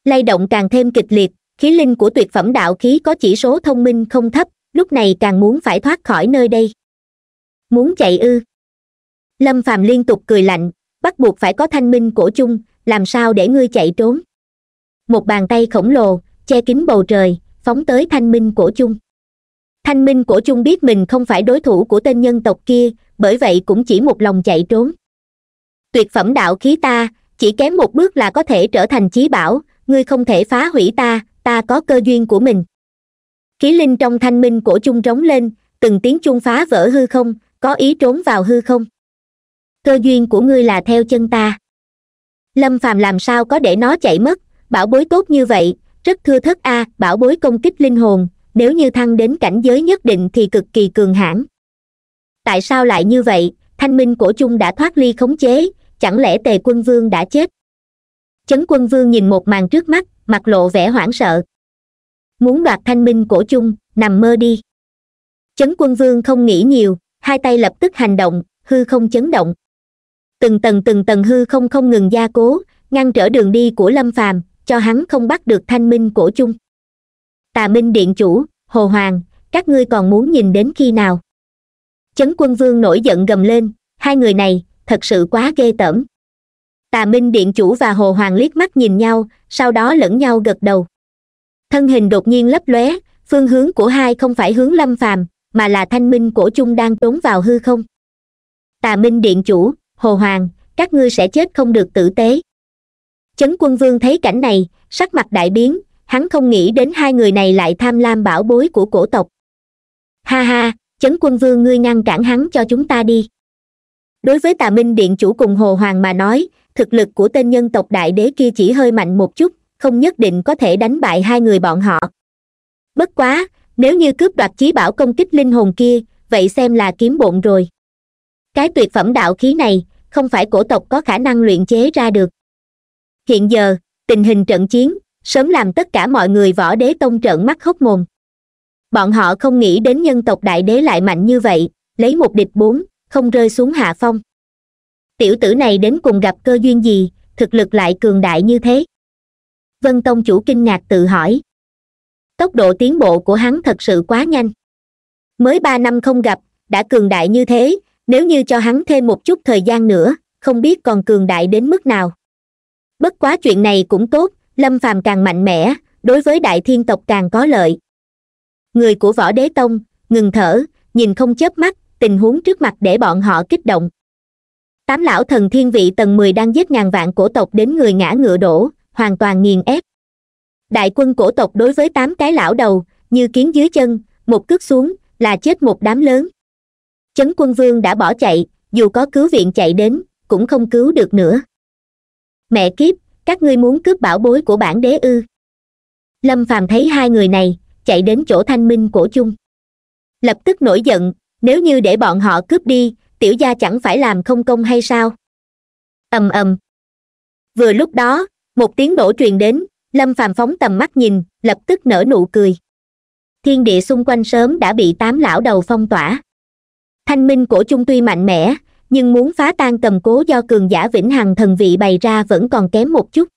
Speaker 1: lay động càng thêm kịch liệt khí linh của tuyệt phẩm đạo khí có chỉ số thông minh không thấp lúc này càng muốn phải thoát khỏi nơi đây muốn chạy ư lâm phàm liên tục cười lạnh bắt buộc phải có thanh minh cổ chung làm sao để ngươi chạy trốn một bàn tay khổng lồ che kín bầu trời phóng tới thanh minh cổ chung thanh minh cổ chung biết mình không phải đối thủ của tên nhân tộc kia bởi vậy cũng chỉ một lòng chạy trốn tuyệt phẩm đạo khí ta chỉ kém một bước là có thể trở thành chí bảo ngươi không thể phá hủy ta ta có cơ duyên của mình khí linh trong thanh minh cổ chung trống lên từng tiếng chuông phá vỡ hư không có ý trốn vào hư không cơ duyên của ngươi là theo chân ta lâm phàm làm sao có để nó chạy mất bảo bối tốt như vậy rất thưa thất a à, bảo bối công kích linh hồn nếu như thăng đến cảnh giới nhất định thì cực kỳ cường hãn tại sao lại như vậy thanh minh cổ chung đã thoát ly khống chế chẳng lẽ tề quân vương đã chết chấn quân vương nhìn một màn trước mắt mặt lộ vẻ hoảng sợ muốn đoạt thanh minh cổ chung nằm mơ đi chấn quân vương không nghĩ nhiều hai tay lập tức hành động hư không chấn động từng tầng từng tầng hư không không ngừng gia cố ngăn trở đường đi của lâm phàm cho hắn không bắt được thanh minh cổ chung tà minh điện chủ hồ hoàng các ngươi còn muốn nhìn đến khi nào chấn quân vương nổi giận gầm lên hai người này thật sự quá ghê tởm tà minh điện chủ và hồ hoàng liếc mắt nhìn nhau sau đó lẫn nhau gật đầu thân hình đột nhiên lấp lóe phương hướng của hai không phải hướng lâm phàm mà là thanh minh cổ chung đang trốn vào hư không tà minh điện chủ hồ hoàng các ngươi sẽ chết không được tử tế chấn quân vương thấy cảnh này sắc mặt đại biến hắn không nghĩ đến hai người này lại tham lam bảo bối của cổ tộc ha ha chấn quân vương ngươi ngăn cản hắn cho chúng ta đi đối với tà minh điện chủ cùng hồ hoàng mà nói thực lực của tên nhân tộc đại đế kia chỉ hơi mạnh một chút không nhất định có thể đánh bại hai người bọn họ bất quá nếu như cướp đoạt chí bảo công kích linh hồn kia vậy xem là kiếm bộn rồi cái tuyệt phẩm đạo khí này không phải cổ tộc có khả năng luyện chế ra được hiện giờ tình hình trận chiến sớm làm tất cả mọi người võ đế tông trợn mắt hốc mồm bọn họ không nghĩ đến nhân tộc đại đế lại mạnh như vậy lấy một địch bốn không rơi xuống hạ phong tiểu tử này đến cùng gặp cơ duyên gì thực lực lại cường đại như thế vân tông chủ kinh ngạc tự hỏi tốc độ tiến bộ của hắn thật sự quá nhanh mới ba năm không gặp đã cường đại như thế nếu như cho hắn thêm một chút thời gian nữa không biết còn cường đại đến mức nào bất quá chuyện này cũng tốt lâm phàm càng mạnh mẽ đối với đại thiên tộc càng có lợi người của võ đế tông ngừng thở nhìn không chớp mắt tình huống trước mặt để bọn họ kích động tám lão thần thiên vị tầng mười đang giết ngàn vạn cổ tộc đến người ngã ngựa đổ hoàn toàn nghiền ép đại quân cổ tộc đối với tám cái lão đầu như kiến dưới chân một cước xuống là chết một đám lớn chấn quân vương đã bỏ chạy dù có cứu viện chạy đến cũng không cứu được nữa mẹ kiếp các ngươi muốn cướp bảo bối của bản đế ư lâm phàm thấy hai người này chạy đến chỗ thanh minh cổ chung lập tức nổi giận nếu như để bọn họ cướp đi tiểu gia chẳng phải làm không công hay sao ầm ầm vừa lúc đó một tiếng nổ truyền đến lâm phàm phóng tầm mắt nhìn lập tức nở nụ cười thiên địa xung quanh sớm đã bị tám lão đầu phong tỏa thanh minh của chung tuy mạnh mẽ nhưng muốn phá tan cầm cố do cường giả vĩnh hằng thần vị bày ra vẫn còn kém một chút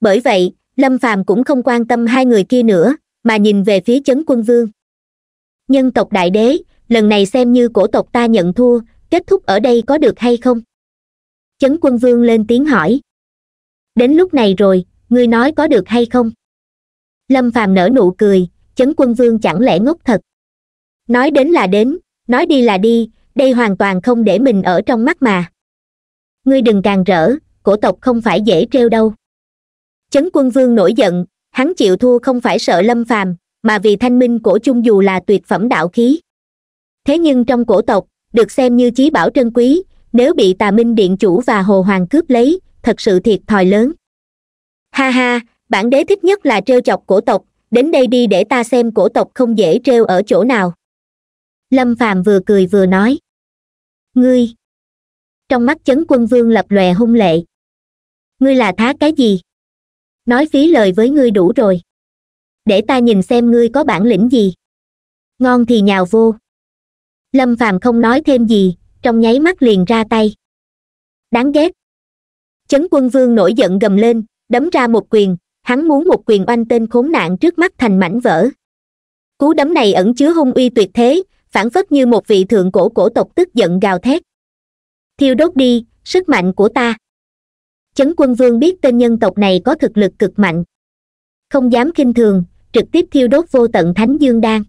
Speaker 1: bởi vậy lâm phàm cũng không quan tâm hai người kia nữa mà nhìn về phía chấn quân vương nhân tộc đại đế lần này xem như cổ tộc ta nhận thua kết thúc ở đây có được hay không chấn quân vương lên tiếng hỏi đến lúc này rồi ngươi nói có được hay không lâm phàm nở nụ cười chấn quân vương chẳng lẽ ngốc thật nói đến là đến nói đi là đi đây hoàn toàn không để mình ở trong mắt mà ngươi đừng càng rỡ cổ tộc không phải dễ trêu đâu chấn quân vương nổi giận hắn chịu thua không phải sợ lâm phàm mà vì thanh minh cổ chung dù là tuyệt phẩm đạo khí thế nhưng trong cổ tộc được xem như chí bảo trân quý nếu bị tà minh điện chủ và hồ hoàng cướp lấy thật sự thiệt thòi lớn ha ha bản đế thích nhất là t chọc cổ tộc đến đây đi để ta xem cổ tộc không dễ t ở chỗ nào lâm phàm vừa cười vừa nói ngươi trong mắt chấn quân vương lập lòe hung lệ ngươi là thá cái gì nói phí lời với ngươi đủ rồi để ta nhìn xem ngươi có bản lĩnh gì ngon thì nhào vô lâm phàm không nói thêm gì trong nháy mắt liền ra tay đáng ghét chấn quân vương nổi giận gầm lên đấm ra một quyền hắn muốn một quyền oanh tên khốn nạn trước mắt thành mảnh vỡ cú đấm này ẩn chứa hung uy tuyệt thế phản phất như một vị thượng cổ cổ tộc tức giận gào thét thiêu đốt đi sức mạnh của ta chấn quân vương biết tên nhân tộc này có thực lực cực mạnh không dám kinh thường trực tiếp thiêu đốt vô tận thánh dương đan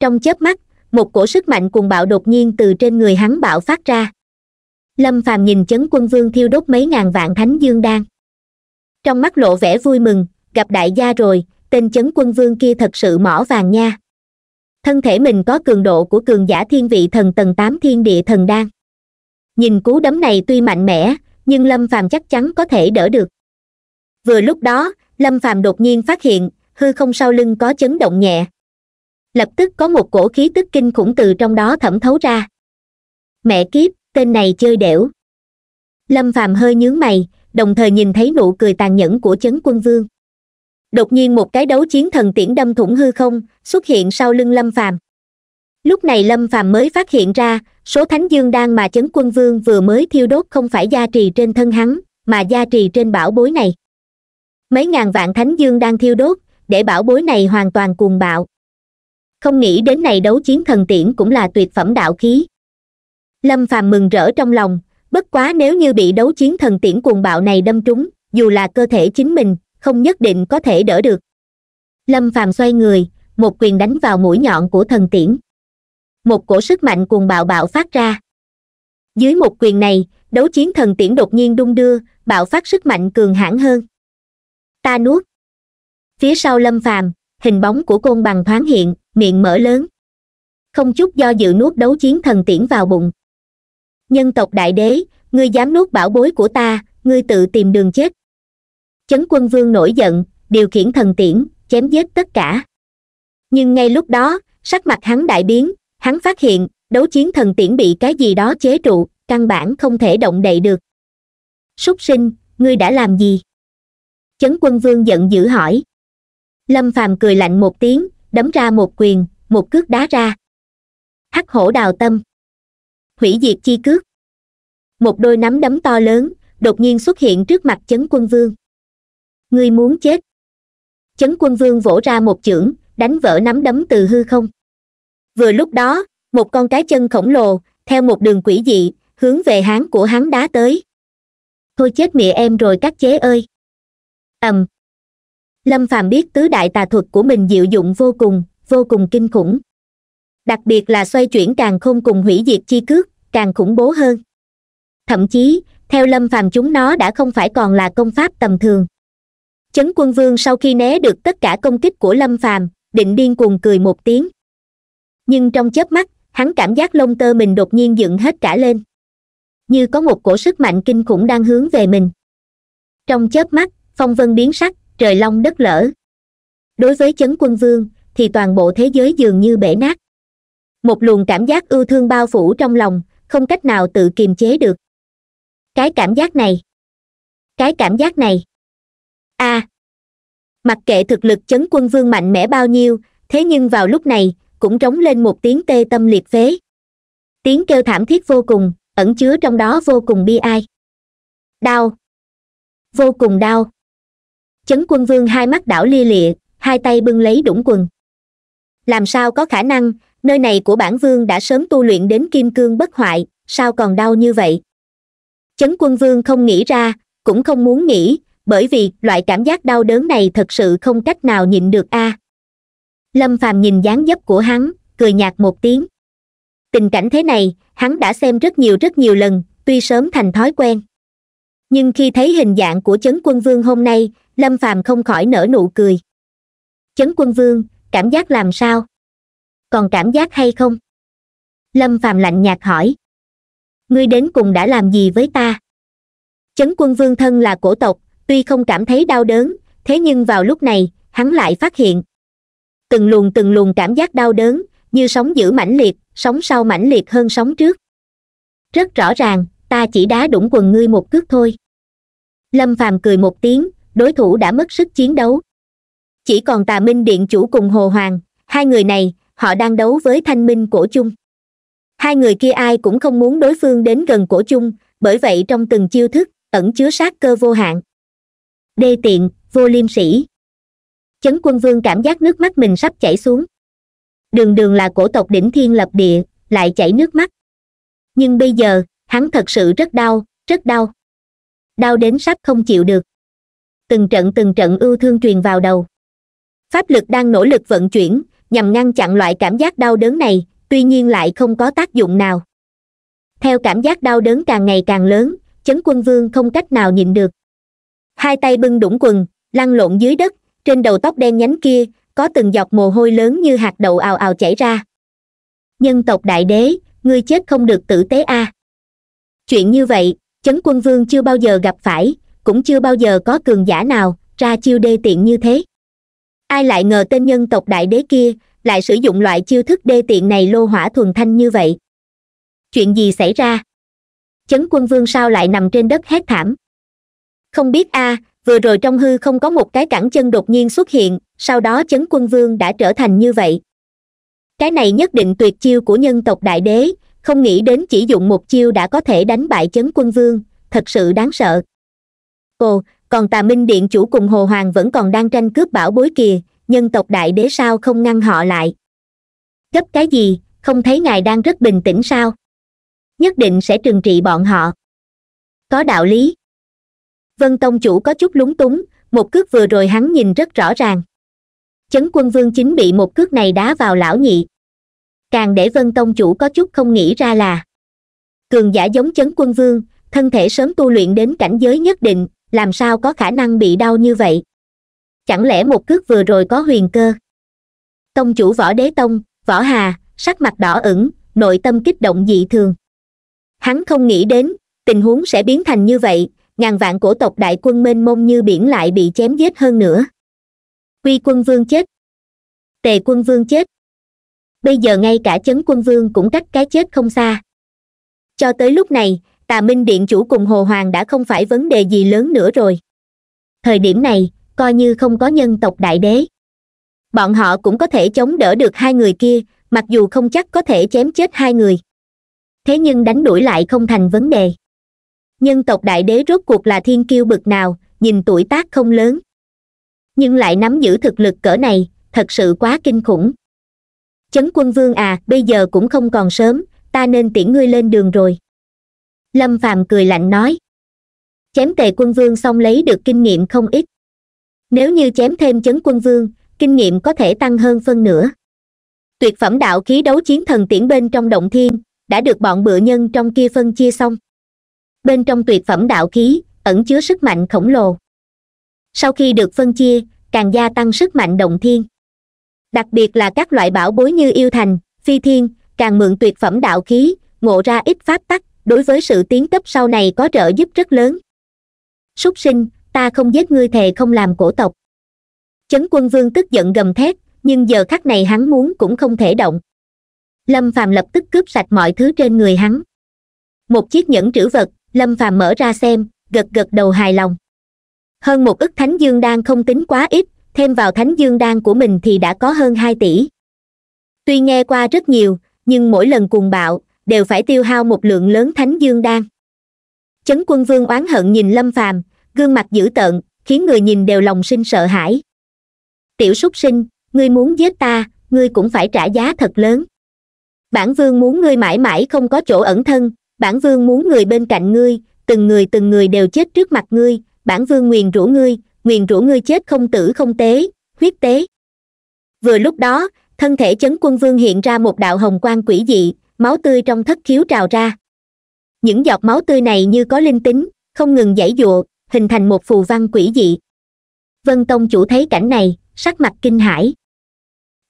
Speaker 1: trong chớp mắt một cổ sức mạnh cuồng bạo đột nhiên từ trên người hắn bạo phát ra lâm phàm nhìn chấn quân vương thiêu đốt mấy ngàn vạn thánh dương đan trong mắt lộ vẻ vui mừng gặp đại gia rồi tên chấn quân vương kia thật sự mỏ vàng nha thân thể mình có cường độ của cường giả thiên vị thần tầng tám thiên địa thần đan nhìn cú đấm này tuy mạnh mẽ nhưng lâm phàm chắc chắn có thể đỡ được vừa lúc đó lâm phàm đột nhiên phát hiện hư không sau lưng có chấn động nhẹ lập tức có một cổ khí tức kinh khủng từ trong đó thẩm thấu ra mẹ kiếp tên này chơi đểu lâm phàm hơi nhướng mày đồng thời nhìn thấy nụ cười tàn nhẫn của chấn quân vương đột nhiên một cái đấu chiến thần tiễn đâm thủng hư không xuất hiện sau lưng lâm phàm lúc này lâm phàm mới phát hiện ra số thánh dương đang mà chấn quân vương vừa mới thiêu đốt không phải gia trì trên thân hắn mà gia trì trên bảo bối này mấy ngàn vạn thánh dương đang thiêu đốt để bảo bối này hoàn toàn cuồng bạo không nghĩ đến này đấu chiến thần tiễn cũng là tuyệt phẩm đạo khí lâm phàm mừng rỡ trong lòng bất quá nếu như bị đấu chiến thần tiễn cuồng bạo này đâm trúng dù là cơ thể chính mình không nhất định có thể đỡ được lâm phàm xoay người một quyền đánh vào mũi nhọn của thần tiễn một cổ sức mạnh cuồng bạo bạo phát ra dưới một quyền này đấu chiến thần tiễn đột nhiên đung đưa bạo phát sức mạnh cường hãn hơn ta nuốt phía sau lâm phàm hình bóng của côn bằng thoáng hiện miệng mở lớn không chút do dự nuốt đấu chiến thần tiễn vào bụng nhân tộc đại đế ngươi dám nuốt bảo bối của ta ngươi tự tìm đường chết chấn quân vương nổi giận điều khiển thần tiễn chém giết tất cả nhưng ngay lúc đó sắc mặt hắn đại biến hắn phát hiện đấu chiến thần tiễn bị cái gì đó chế trụ căn bản không thể động đậy được súc sinh ngươi đã làm gì chấn quân vương giận dữ hỏi lâm phàm cười lạnh một tiếng đấm ra một quyền một cước đá ra hắc hổ đào tâm hủy diệt chi cước một đôi nắm đấm to lớn đột nhiên xuất hiện trước mặt chấn quân vương ngươi muốn chết chấn quân vương vỗ ra một chưởng đánh vỡ nắm đấm từ hư không vừa lúc đó một con cái chân khổng lồ theo một đường quỷ dị hướng về hán của hắn đá tới thôi chết mẹ em rồi các chế ơi ầm lâm phàm biết tứ đại tà thuật của mình diệu dụng vô cùng vô cùng kinh khủng đặc biệt là xoay chuyển càng không cùng hủy diệt chi cước càng khủng bố hơn thậm chí theo lâm phàm chúng nó đã không phải còn là công pháp tầm thường chấn quân vương sau khi né được tất cả công kích của lâm phàm định điên cuồng cười một tiếng nhưng trong chớp mắt hắn cảm giác lông tơ mình đột nhiên dựng hết cả lên như có một cổ sức mạnh kinh khủng đang hướng về mình trong chớp mắt phong vân biến sắc trời long đất lở đối với chấn quân vương thì toàn bộ thế giới dường như bể nát một luồng cảm giác ưu thương bao phủ trong lòng không cách nào tự kiềm chế được cái cảm giác này cái cảm giác này a à, mặc kệ thực lực chấn quân vương mạnh mẽ bao nhiêu thế nhưng vào lúc này cũng trống lên một tiếng tê tâm liệt phế tiếng kêu thảm thiết vô cùng ẩn chứa trong đó vô cùng bi ai đau vô cùng đau chấn quân vương hai mắt đảo lia lịa hai tay bưng lấy đũng quần làm sao có khả năng nơi này của bản vương đã sớm tu luyện đến kim cương bất hoại sao còn đau như vậy chấn quân vương không nghĩ ra cũng không muốn nghĩ bởi vì loại cảm giác đau đớn này thật sự không cách nào nhịn được a à. lâm phàm nhìn dáng dấp của hắn cười nhạt một tiếng tình cảnh thế này hắn đã xem rất nhiều rất nhiều lần tuy sớm thành thói quen nhưng khi thấy hình dạng của chấn quân vương hôm nay lâm phàm không khỏi nở nụ cười chấn quân vương cảm giác làm sao còn cảm giác hay không lâm phàm lạnh nhạt hỏi ngươi đến cùng đã làm gì với ta chấn quân vương thân là cổ tộc tuy không cảm thấy đau đớn thế nhưng vào lúc này hắn lại phát hiện từng luồng từng luồng cảm giác đau đớn như sóng giữ mãnh liệt sóng sau mãnh liệt hơn sóng trước rất rõ ràng ta chỉ đá đụng quần ngươi một cước thôi lâm phàm cười một tiếng đối thủ đã mất sức chiến đấu chỉ còn tà minh điện chủ cùng hồ hoàng hai người này họ đang đấu với thanh minh cổ chung hai người kia ai cũng không muốn đối phương đến gần cổ chung bởi vậy trong từng chiêu thức ẩn chứa sát cơ vô hạn đê tiện vô liêm sĩ chấn quân vương cảm giác nước mắt mình sắp chảy xuống đường đường là cổ tộc đỉnh thiên lập địa lại chảy nước mắt nhưng bây giờ hắn thật sự rất đau rất đau đau đến sắp không chịu được từng trận từng trận ưu thương truyền vào đầu pháp lực đang nỗ lực vận chuyển nhằm ngăn chặn loại cảm giác đau đớn này tuy nhiên lại không có tác dụng nào theo cảm giác đau đớn càng ngày càng lớn chấn quân vương không cách nào nhịn được hai tay bưng đũng quần lăn lộn dưới đất trên đầu tóc đen nhánh kia có từng giọt mồ hôi lớn như hạt đậu ào ào chảy ra nhân tộc đại đế ngươi chết không được tử tế a à. chuyện như vậy chấn quân vương chưa bao giờ gặp phải cũng chưa bao giờ có cường giả nào ra chiêu đê tiện như thế ai lại ngờ tên nhân tộc đại đế kia lại sử dụng loại chiêu thức đê tiện này lô hỏa thuần thanh như vậy chuyện gì xảy ra chấn quân vương sao lại nằm trên đất hét thảm không biết a à, vừa rồi trong hư không có một cái cẳng chân đột nhiên xuất hiện sau đó chấn quân vương đã trở thành như vậy cái này nhất định tuyệt chiêu của nhân tộc đại đế không nghĩ đến chỉ dùng một chiêu đã có thể đánh bại chấn quân vương thật sự đáng sợ ồ còn tà minh điện chủ cùng hồ hoàng vẫn còn đang tranh cướp bảo bối kìa nhân tộc đại đế sao không ngăn họ lại gấp cái gì không thấy ngài đang rất bình tĩnh sao nhất định sẽ trừng trị bọn họ có đạo lý vân tông chủ có chút lúng túng một cước vừa rồi hắn nhìn rất rõ ràng chấn quân vương chính bị một cước này đá vào lão nhị càng để vân tông chủ có chút không nghĩ ra là cường giả giống chấn quân vương thân thể sớm tu luyện đến cảnh giới nhất định làm sao có khả năng bị đau như vậy chẳng lẽ một cước vừa rồi có huyền cơ tông chủ võ đế tông võ hà sắc mặt đỏ ửng nội tâm kích động dị thường hắn không nghĩ đến tình huống sẽ biến thành như vậy ngàn vạn cổ tộc đại quân mênh mông như biển lại bị chém giết hơn nữa quy quân vương chết tề quân vương chết bây giờ ngay cả chấn quân vương cũng cách cái chết không xa cho tới lúc này tà minh điện chủ cùng hồ hoàng đã không phải vấn đề gì lớn nữa rồi thời điểm này coi như không có nhân tộc đại đế bọn họ cũng có thể chống đỡ được hai người kia mặc dù không chắc có thể chém chết hai người thế nhưng đánh đuổi lại không thành vấn đề nhân tộc đại đế rốt cuộc là thiên kiêu bực nào nhìn tuổi tác không lớn nhưng lại nắm giữ thực lực cỡ này thật sự quá kinh khủng chấn quân vương à bây giờ cũng không còn sớm ta nên tiễn ngươi lên đường rồi lâm phàm cười lạnh nói chém tề quân vương xong lấy được kinh nghiệm không ít nếu như chém thêm chấn quân vương kinh nghiệm có thể tăng hơn phân nửa tuyệt phẩm đạo khí đấu chiến thần tiễn bên trong động thiên đã được bọn bựa nhân trong kia phân chia xong bên trong tuyệt phẩm đạo khí ẩn chứa sức mạnh khổng lồ sau khi được phân chia càng gia tăng sức mạnh động thiên đặc biệt là các loại bảo bối như yêu thành phi thiên càng mượn tuyệt phẩm đạo khí ngộ ra ít pháp tắc đối với sự tiến cấp sau này có trợ giúp rất lớn súc sinh ta không giết ngươi thề không làm cổ tộc chấn quân vương tức giận gầm thét nhưng giờ khắc này hắn muốn cũng không thể động lâm phàm lập tức cướp sạch mọi thứ trên người hắn một chiếc nhẫn trữ vật lâm phàm mở ra xem gật gật đầu hài lòng hơn một ức thánh dương đan không tính quá ít thêm vào thánh dương đan của mình thì đã có hơn hai tỷ tuy nghe qua rất nhiều nhưng mỗi lần cuồng bạo đều phải tiêu hao một lượng lớn thánh dương đan chấn quân vương oán hận nhìn lâm phàm gương mặt dữ tợn khiến người nhìn đều lòng sinh sợ hãi tiểu súc sinh ngươi muốn giết ta ngươi cũng phải trả giá thật lớn bản vương muốn ngươi mãi mãi không có chỗ ẩn thân bản vương muốn người bên cạnh ngươi từng người từng người đều chết trước mặt ngươi bản vương nguyền rủa ngươi nguyền rủa ngươi chết không tử không tế huyết tế vừa lúc đó thân thể chấn quân vương hiện ra một đạo hồng quang quỷ dị máu tươi trong thất khiếu trào ra những giọt máu tươi này như có linh tính không ngừng giãy giụa hình thành một phù văn quỷ dị vân tông chủ thấy cảnh này sắc mặt kinh hãi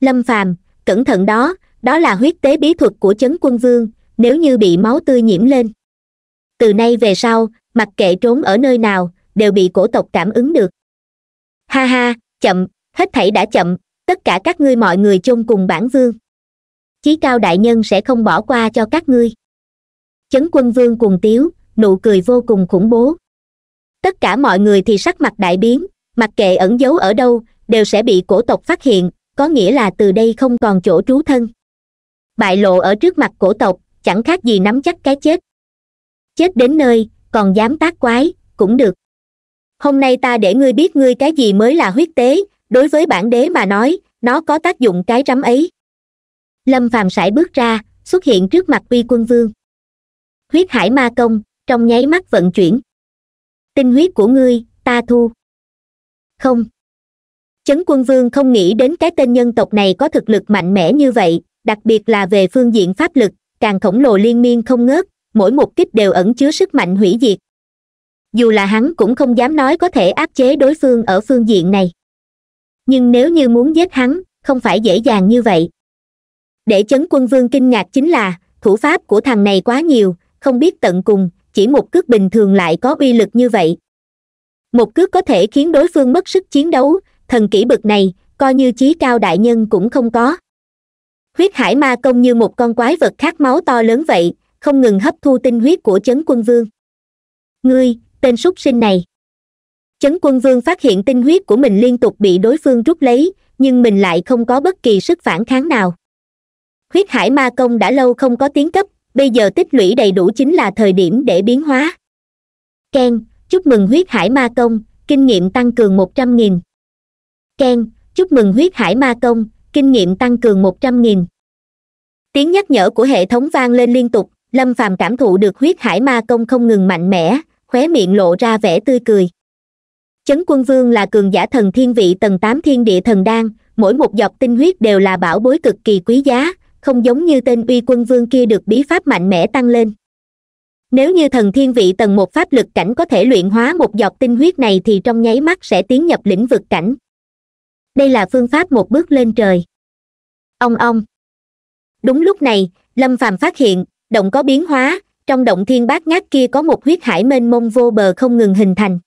Speaker 1: lâm phàm cẩn thận đó đó là huyết tế bí thuật của chấn quân vương nếu như bị máu tươi nhiễm lên từ nay về sau mặc kệ trốn ở nơi nào đều bị cổ tộc cảm ứng được ha ha chậm hết thảy đã chậm tất cả các ngươi mọi người chôn cùng bản vương chí cao đại nhân sẽ không bỏ qua cho các ngươi chấn quân vương cùng tiếu nụ cười vô cùng khủng bố tất cả mọi người thì sắc mặt đại biến mặc kệ ẩn giấu ở đâu đều sẽ bị cổ tộc phát hiện có nghĩa là từ đây không còn chỗ trú thân bại lộ ở trước mặt cổ tộc chẳng khác gì nắm chắc cái chết chết đến nơi còn dám tác quái cũng được hôm nay ta để ngươi biết ngươi cái gì mới là huyết tế đối với bản đế mà nói nó có tác dụng cái rắm ấy lâm phàm sải bước ra xuất hiện trước mặt uy quân vương huyết hải ma công trong nháy mắt vận chuyển tinh huyết của ngươi ta thu không chấn quân vương không nghĩ đến cái tên nhân tộc này có thực lực mạnh mẽ như vậy đặc biệt là về phương diện pháp lực càng khổng lồ liên miên không ngớt mỗi một kích đều ẩn chứa sức mạnh hủy diệt dù là hắn cũng không dám nói có thể áp chế đối phương ở phương diện này nhưng nếu như muốn giết hắn không phải dễ dàng như vậy để chấn quân vương kinh ngạc chính là thủ pháp của thằng này quá nhiều không biết tận cùng chỉ một cước bình thường lại có uy lực như vậy một cước có thể khiến đối phương mất sức chiến đấu thần kỹ bực này coi như chí cao đại nhân cũng không có huyết hải ma công như một con quái vật khát máu to lớn vậy không ngừng hấp thu tinh huyết của chấn quân vương ngươi tên súc sinh này chấn quân vương phát hiện tinh huyết của mình liên tục bị đối phương rút lấy nhưng mình lại không có bất kỳ sức phản kháng nào huyết hải ma công đã lâu không có tiến cấp bây giờ tích lũy đầy đủ chính là thời điểm để biến hóa Ken, chúc mừng huyết hải ma công kinh nghiệm tăng cường một trăm nghìn Ken, chúc mừng huyết hải ma công kinh nghiệm tăng cường một trăm nghìn tiếng nhắc nhở của hệ thống vang lên liên tục lâm phàm cảm thụ được huyết hải ma công không ngừng mạnh mẽ khóe miệng lộ ra vẻ tươi cười chấn quân vương là cường giả thần thiên vị tầng tám thiên địa thần đan mỗi một giọt tinh huyết đều là bảo bối cực kỳ quý giá không giống như tên uy quân vương kia được bí pháp mạnh mẽ tăng lên nếu như thần thiên vị tầng một pháp lực cảnh có thể luyện hóa một giọt tinh huyết này thì trong nháy mắt sẽ tiến nhập lĩnh vực cảnh đây là phương pháp một bước lên trời ông ông đúng lúc này lâm phàm phát hiện động có biến hóa trong động thiên bát ngát kia có một huyết hải mênh mông vô bờ không ngừng hình thành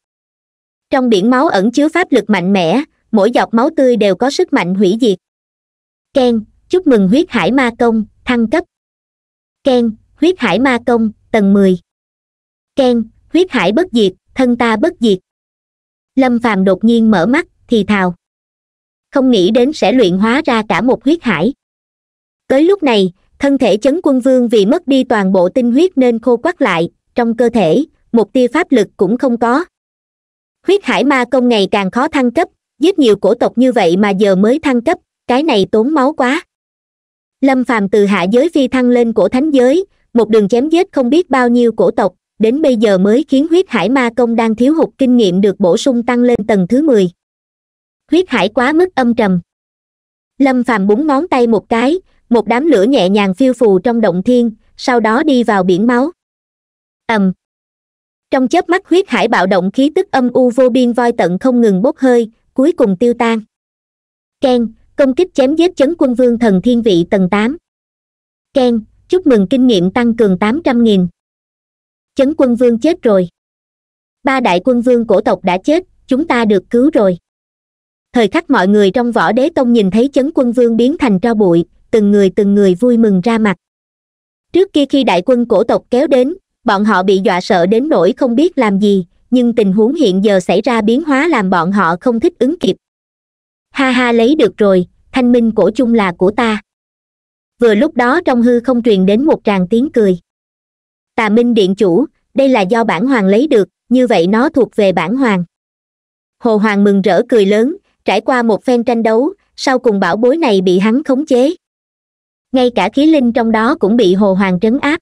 Speaker 1: trong biển máu ẩn chứa pháp lực mạnh mẽ mỗi giọt máu tươi đều có sức mạnh hủy diệt ken chúc mừng huyết hải ma công thăng cấp Ken, huyết hải ma công tầng mười Ken, huyết hải bất diệt thân ta bất diệt lâm phàm đột nhiên mở mắt thì thào không nghĩ đến sẽ luyện hóa ra cả một huyết hải tới lúc này thân thể chấn quân vương vì mất đi toàn bộ tinh huyết nên khô quắt lại trong cơ thể một tia pháp lực cũng không có huyết hải ma công ngày càng khó thăng cấp giết nhiều cổ tộc như vậy mà giờ mới thăng cấp cái này tốn máu quá lâm phàm từ hạ giới phi thăng lên cổ thánh giới một đường chém giết không biết bao nhiêu cổ tộc đến bây giờ mới khiến huyết hải ma công đang thiếu hụt kinh nghiệm được bổ sung tăng lên tầng thứ mười huyết hải quá mức âm trầm lâm phàm búng ngón tay một cái một đám lửa nhẹ nhàng phiêu phù trong động thiên sau đó đi vào biển máu ầm trong chớp mắt huyết hải bạo động khí tức âm u vô biên voi tận không ngừng bốc hơi cuối cùng tiêu tan Ken! công kích chém giết chấn quân vương thần thiên vị tầng tám keng chúc mừng kinh nghiệm tăng cường tám trăm nghìn chấn quân vương chết rồi ba đại quân vương cổ tộc đã chết chúng ta được cứu rồi thời khắc mọi người trong võ đế tông nhìn thấy chấn quân vương biến thành tro bụi từng người từng người vui mừng ra mặt trước kia khi đại quân cổ tộc kéo đến bọn họ bị dọa sợ đến nỗi không biết làm gì nhưng tình huống hiện giờ xảy ra biến hóa làm bọn họ không thích ứng kịp ha ha lấy được rồi thanh minh cổ chung là của ta vừa lúc đó trong hư không truyền đến một tràng tiếng cười tà minh điện chủ đây là do bản hoàng lấy được như vậy nó thuộc về bản hoàng hồ hoàng mừng rỡ cười lớn trải qua một phen tranh đấu sau cùng bảo bối này bị hắn khống chế ngay cả khí linh trong đó cũng bị hồ hoàng trấn áp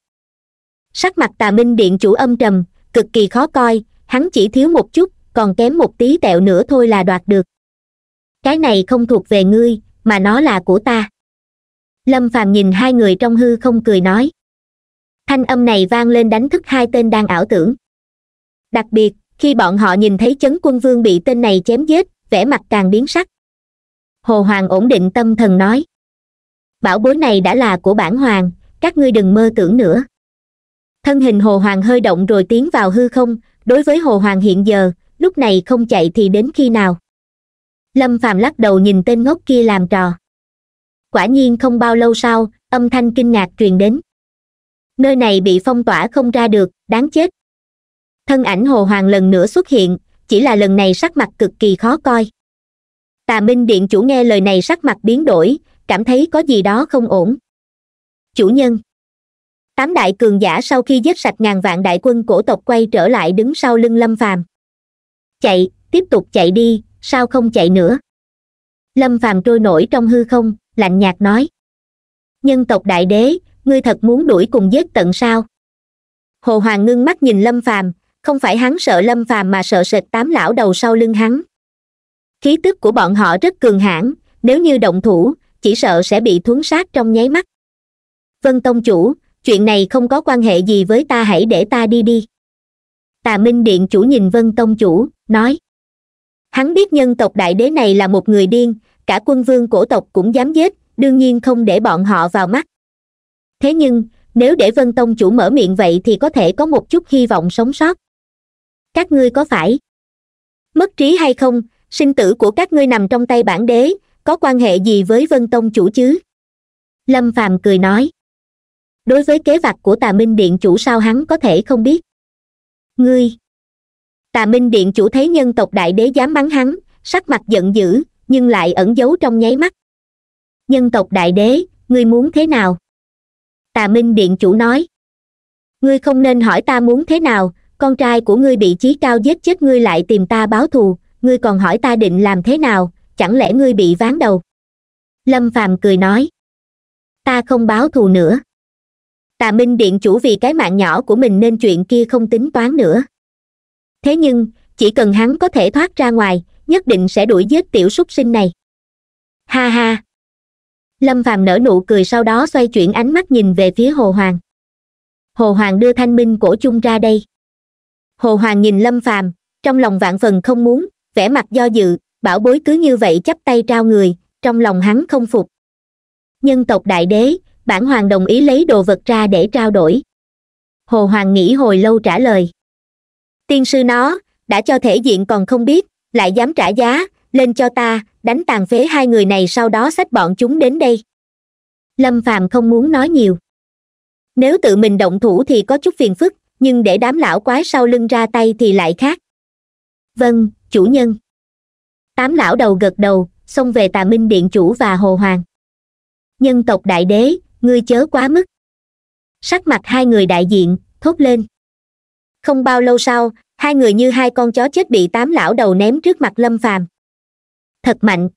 Speaker 1: sắc mặt tà minh điện chủ âm trầm cực kỳ khó coi hắn chỉ thiếu một chút còn kém một tí tẹo nữa thôi là đoạt được cái này không thuộc về ngươi mà nó là của ta lâm phàm nhìn hai người trong hư không cười nói thanh âm này vang lên đánh thức hai tên đang ảo tưởng đặc biệt khi bọn họ nhìn thấy chấn quân vương bị tên này chém giết vẻ mặt càng biến sắc hồ hoàng ổn định tâm thần nói bảo bối này đã là của bản hoàng các ngươi đừng mơ tưởng nữa thân hình hồ hoàng hơi động rồi tiến vào hư không đối với hồ hoàng hiện giờ lúc này không chạy thì đến khi nào lâm phàm lắc đầu nhìn tên ngốc kia làm trò quả nhiên không bao lâu sau âm thanh kinh ngạc truyền đến nơi này bị phong tỏa không ra được đáng chết thân ảnh hồ hoàng lần nữa xuất hiện chỉ là lần này sắc mặt cực kỳ khó coi tà minh điện chủ nghe lời này sắc mặt biến đổi cảm thấy có gì đó không ổn chủ nhân tám đại cường giả sau khi giết sạch ngàn vạn đại quân cổ tộc quay trở lại đứng sau lưng lâm phàm chạy tiếp tục chạy đi sao không chạy nữa lâm phàm trôi nổi trong hư không lạnh nhạt nói nhân tộc đại đế ngươi thật muốn đuổi cùng giết tận sao hồ hoàng ngưng mắt nhìn lâm phàm không phải hắn sợ lâm phàm mà sợ sệt tám lão đầu sau lưng hắn khí tức của bọn họ rất cường hãn nếu như động thủ chỉ sợ sẽ bị thuấn sát trong nháy mắt vân tông chủ chuyện này không có quan hệ gì với ta hãy để ta đi đi tà minh điện chủ nhìn vân tông chủ nói hắn biết nhân tộc đại đế này là một người điên cả quân vương cổ tộc cũng dám giết đương nhiên không để bọn họ vào mắt thế nhưng nếu để vân tông chủ mở miệng vậy thì có thể có một chút hy vọng sống sót các ngươi có phải mất trí hay không sinh tử của các ngươi nằm trong tay bản đế có quan hệ gì với vân tông chủ chứ lâm phàm cười nói đối với kế vặt của tà minh điện chủ sao hắn có thể không biết ngươi tà minh điện chủ thấy nhân tộc đại đế dám bắn hắn sắc mặt giận dữ nhưng lại ẩn giấu trong nháy mắt nhân tộc đại đế ngươi muốn thế nào tà minh điện chủ nói ngươi không nên hỏi ta muốn thế nào con trai của ngươi bị chí cao giết chết ngươi lại tìm ta báo thù ngươi còn hỏi ta định làm thế nào chẳng lẽ ngươi bị ván đầu lâm phàm cười nói ta không báo thù nữa tà minh điện chủ vì cái mạng nhỏ của mình nên chuyện kia không tính toán nữa thế nhưng chỉ cần hắn có thể thoát ra ngoài nhất định sẽ đuổi giết tiểu súc sinh này ha ha lâm phàm nở nụ cười sau đó xoay chuyển ánh mắt nhìn về phía hồ hoàng hồ hoàng đưa thanh minh cổ chung ra đây hồ hoàng nhìn lâm phàm trong lòng vạn phần không muốn vẻ mặt do dự bảo bối cứ như vậy chắp tay trao người trong lòng hắn không phục nhân tộc đại đế bản hoàng đồng ý lấy đồ vật ra để trao đổi hồ hoàng nghĩ hồi lâu trả lời tiên sư nó đã cho thể diện còn không biết lại dám trả giá lên cho ta đánh tàn phế hai người này sau đó xách bọn chúng đến đây lâm phàm không muốn nói nhiều nếu tự mình động thủ thì có chút phiền phức nhưng để đám lão quái sau lưng ra tay thì lại khác vâng chủ nhân tám lão đầu gật đầu xông về tà minh điện chủ và hồ hoàng nhân tộc đại đế ngươi chớ quá mức sắc mặt hai người đại diện thốt lên không bao lâu sau hai người như hai con chó chết bị tám lão đầu ném trước mặt lâm phàm thật mạnh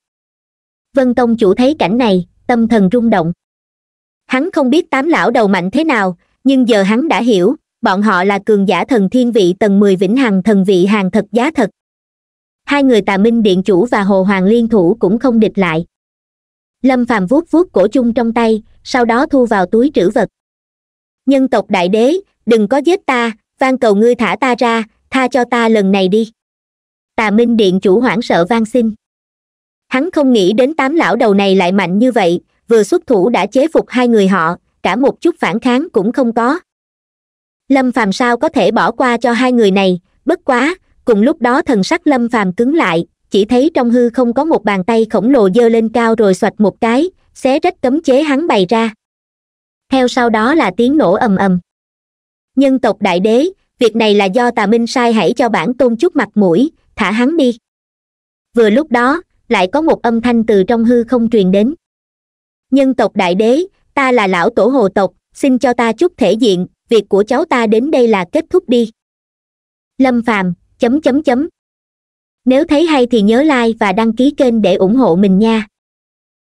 Speaker 1: vân tông chủ thấy cảnh này tâm thần rung động hắn không biết tám lão đầu mạnh thế nào nhưng giờ hắn đã hiểu bọn họ là cường giả thần thiên vị tầng mười vĩnh hằng thần vị hàng thật giá thật hai người tà minh điện chủ và hồ hoàng liên thủ cũng không địch lại lâm phàm vuốt vuốt cổ chung trong tay sau đó thu vào túi trữ vật nhân tộc đại đế đừng có giết ta van cầu ngươi thả ta ra tha cho ta lần này đi tà minh điện chủ hoảng sợ van xin hắn không nghĩ đến tám lão đầu này lại mạnh như vậy vừa xuất thủ đã chế phục hai người họ cả một chút phản kháng cũng không có lâm phàm sao có thể bỏ qua cho hai người này bất quá cùng lúc đó thần sắc lâm phàm cứng lại chỉ thấy trong hư không có một bàn tay khổng lồ giơ lên cao rồi xoạch một cái xé rách cấm chế hắn bày ra theo sau đó là tiếng nổ ầm ầm nhân tộc đại đế việc này là do tà minh sai hãy cho bản tôn chút mặt mũi thả hắn đi vừa lúc đó lại có một âm thanh từ trong hư không truyền đến nhân tộc đại đế ta là lão tổ hồ tộc xin cho ta chút thể diện việc của cháu ta đến đây là kết thúc đi lâm phàm chấm chấm chấm nếu thấy hay thì nhớ like và đăng ký kênh để ủng hộ mình nha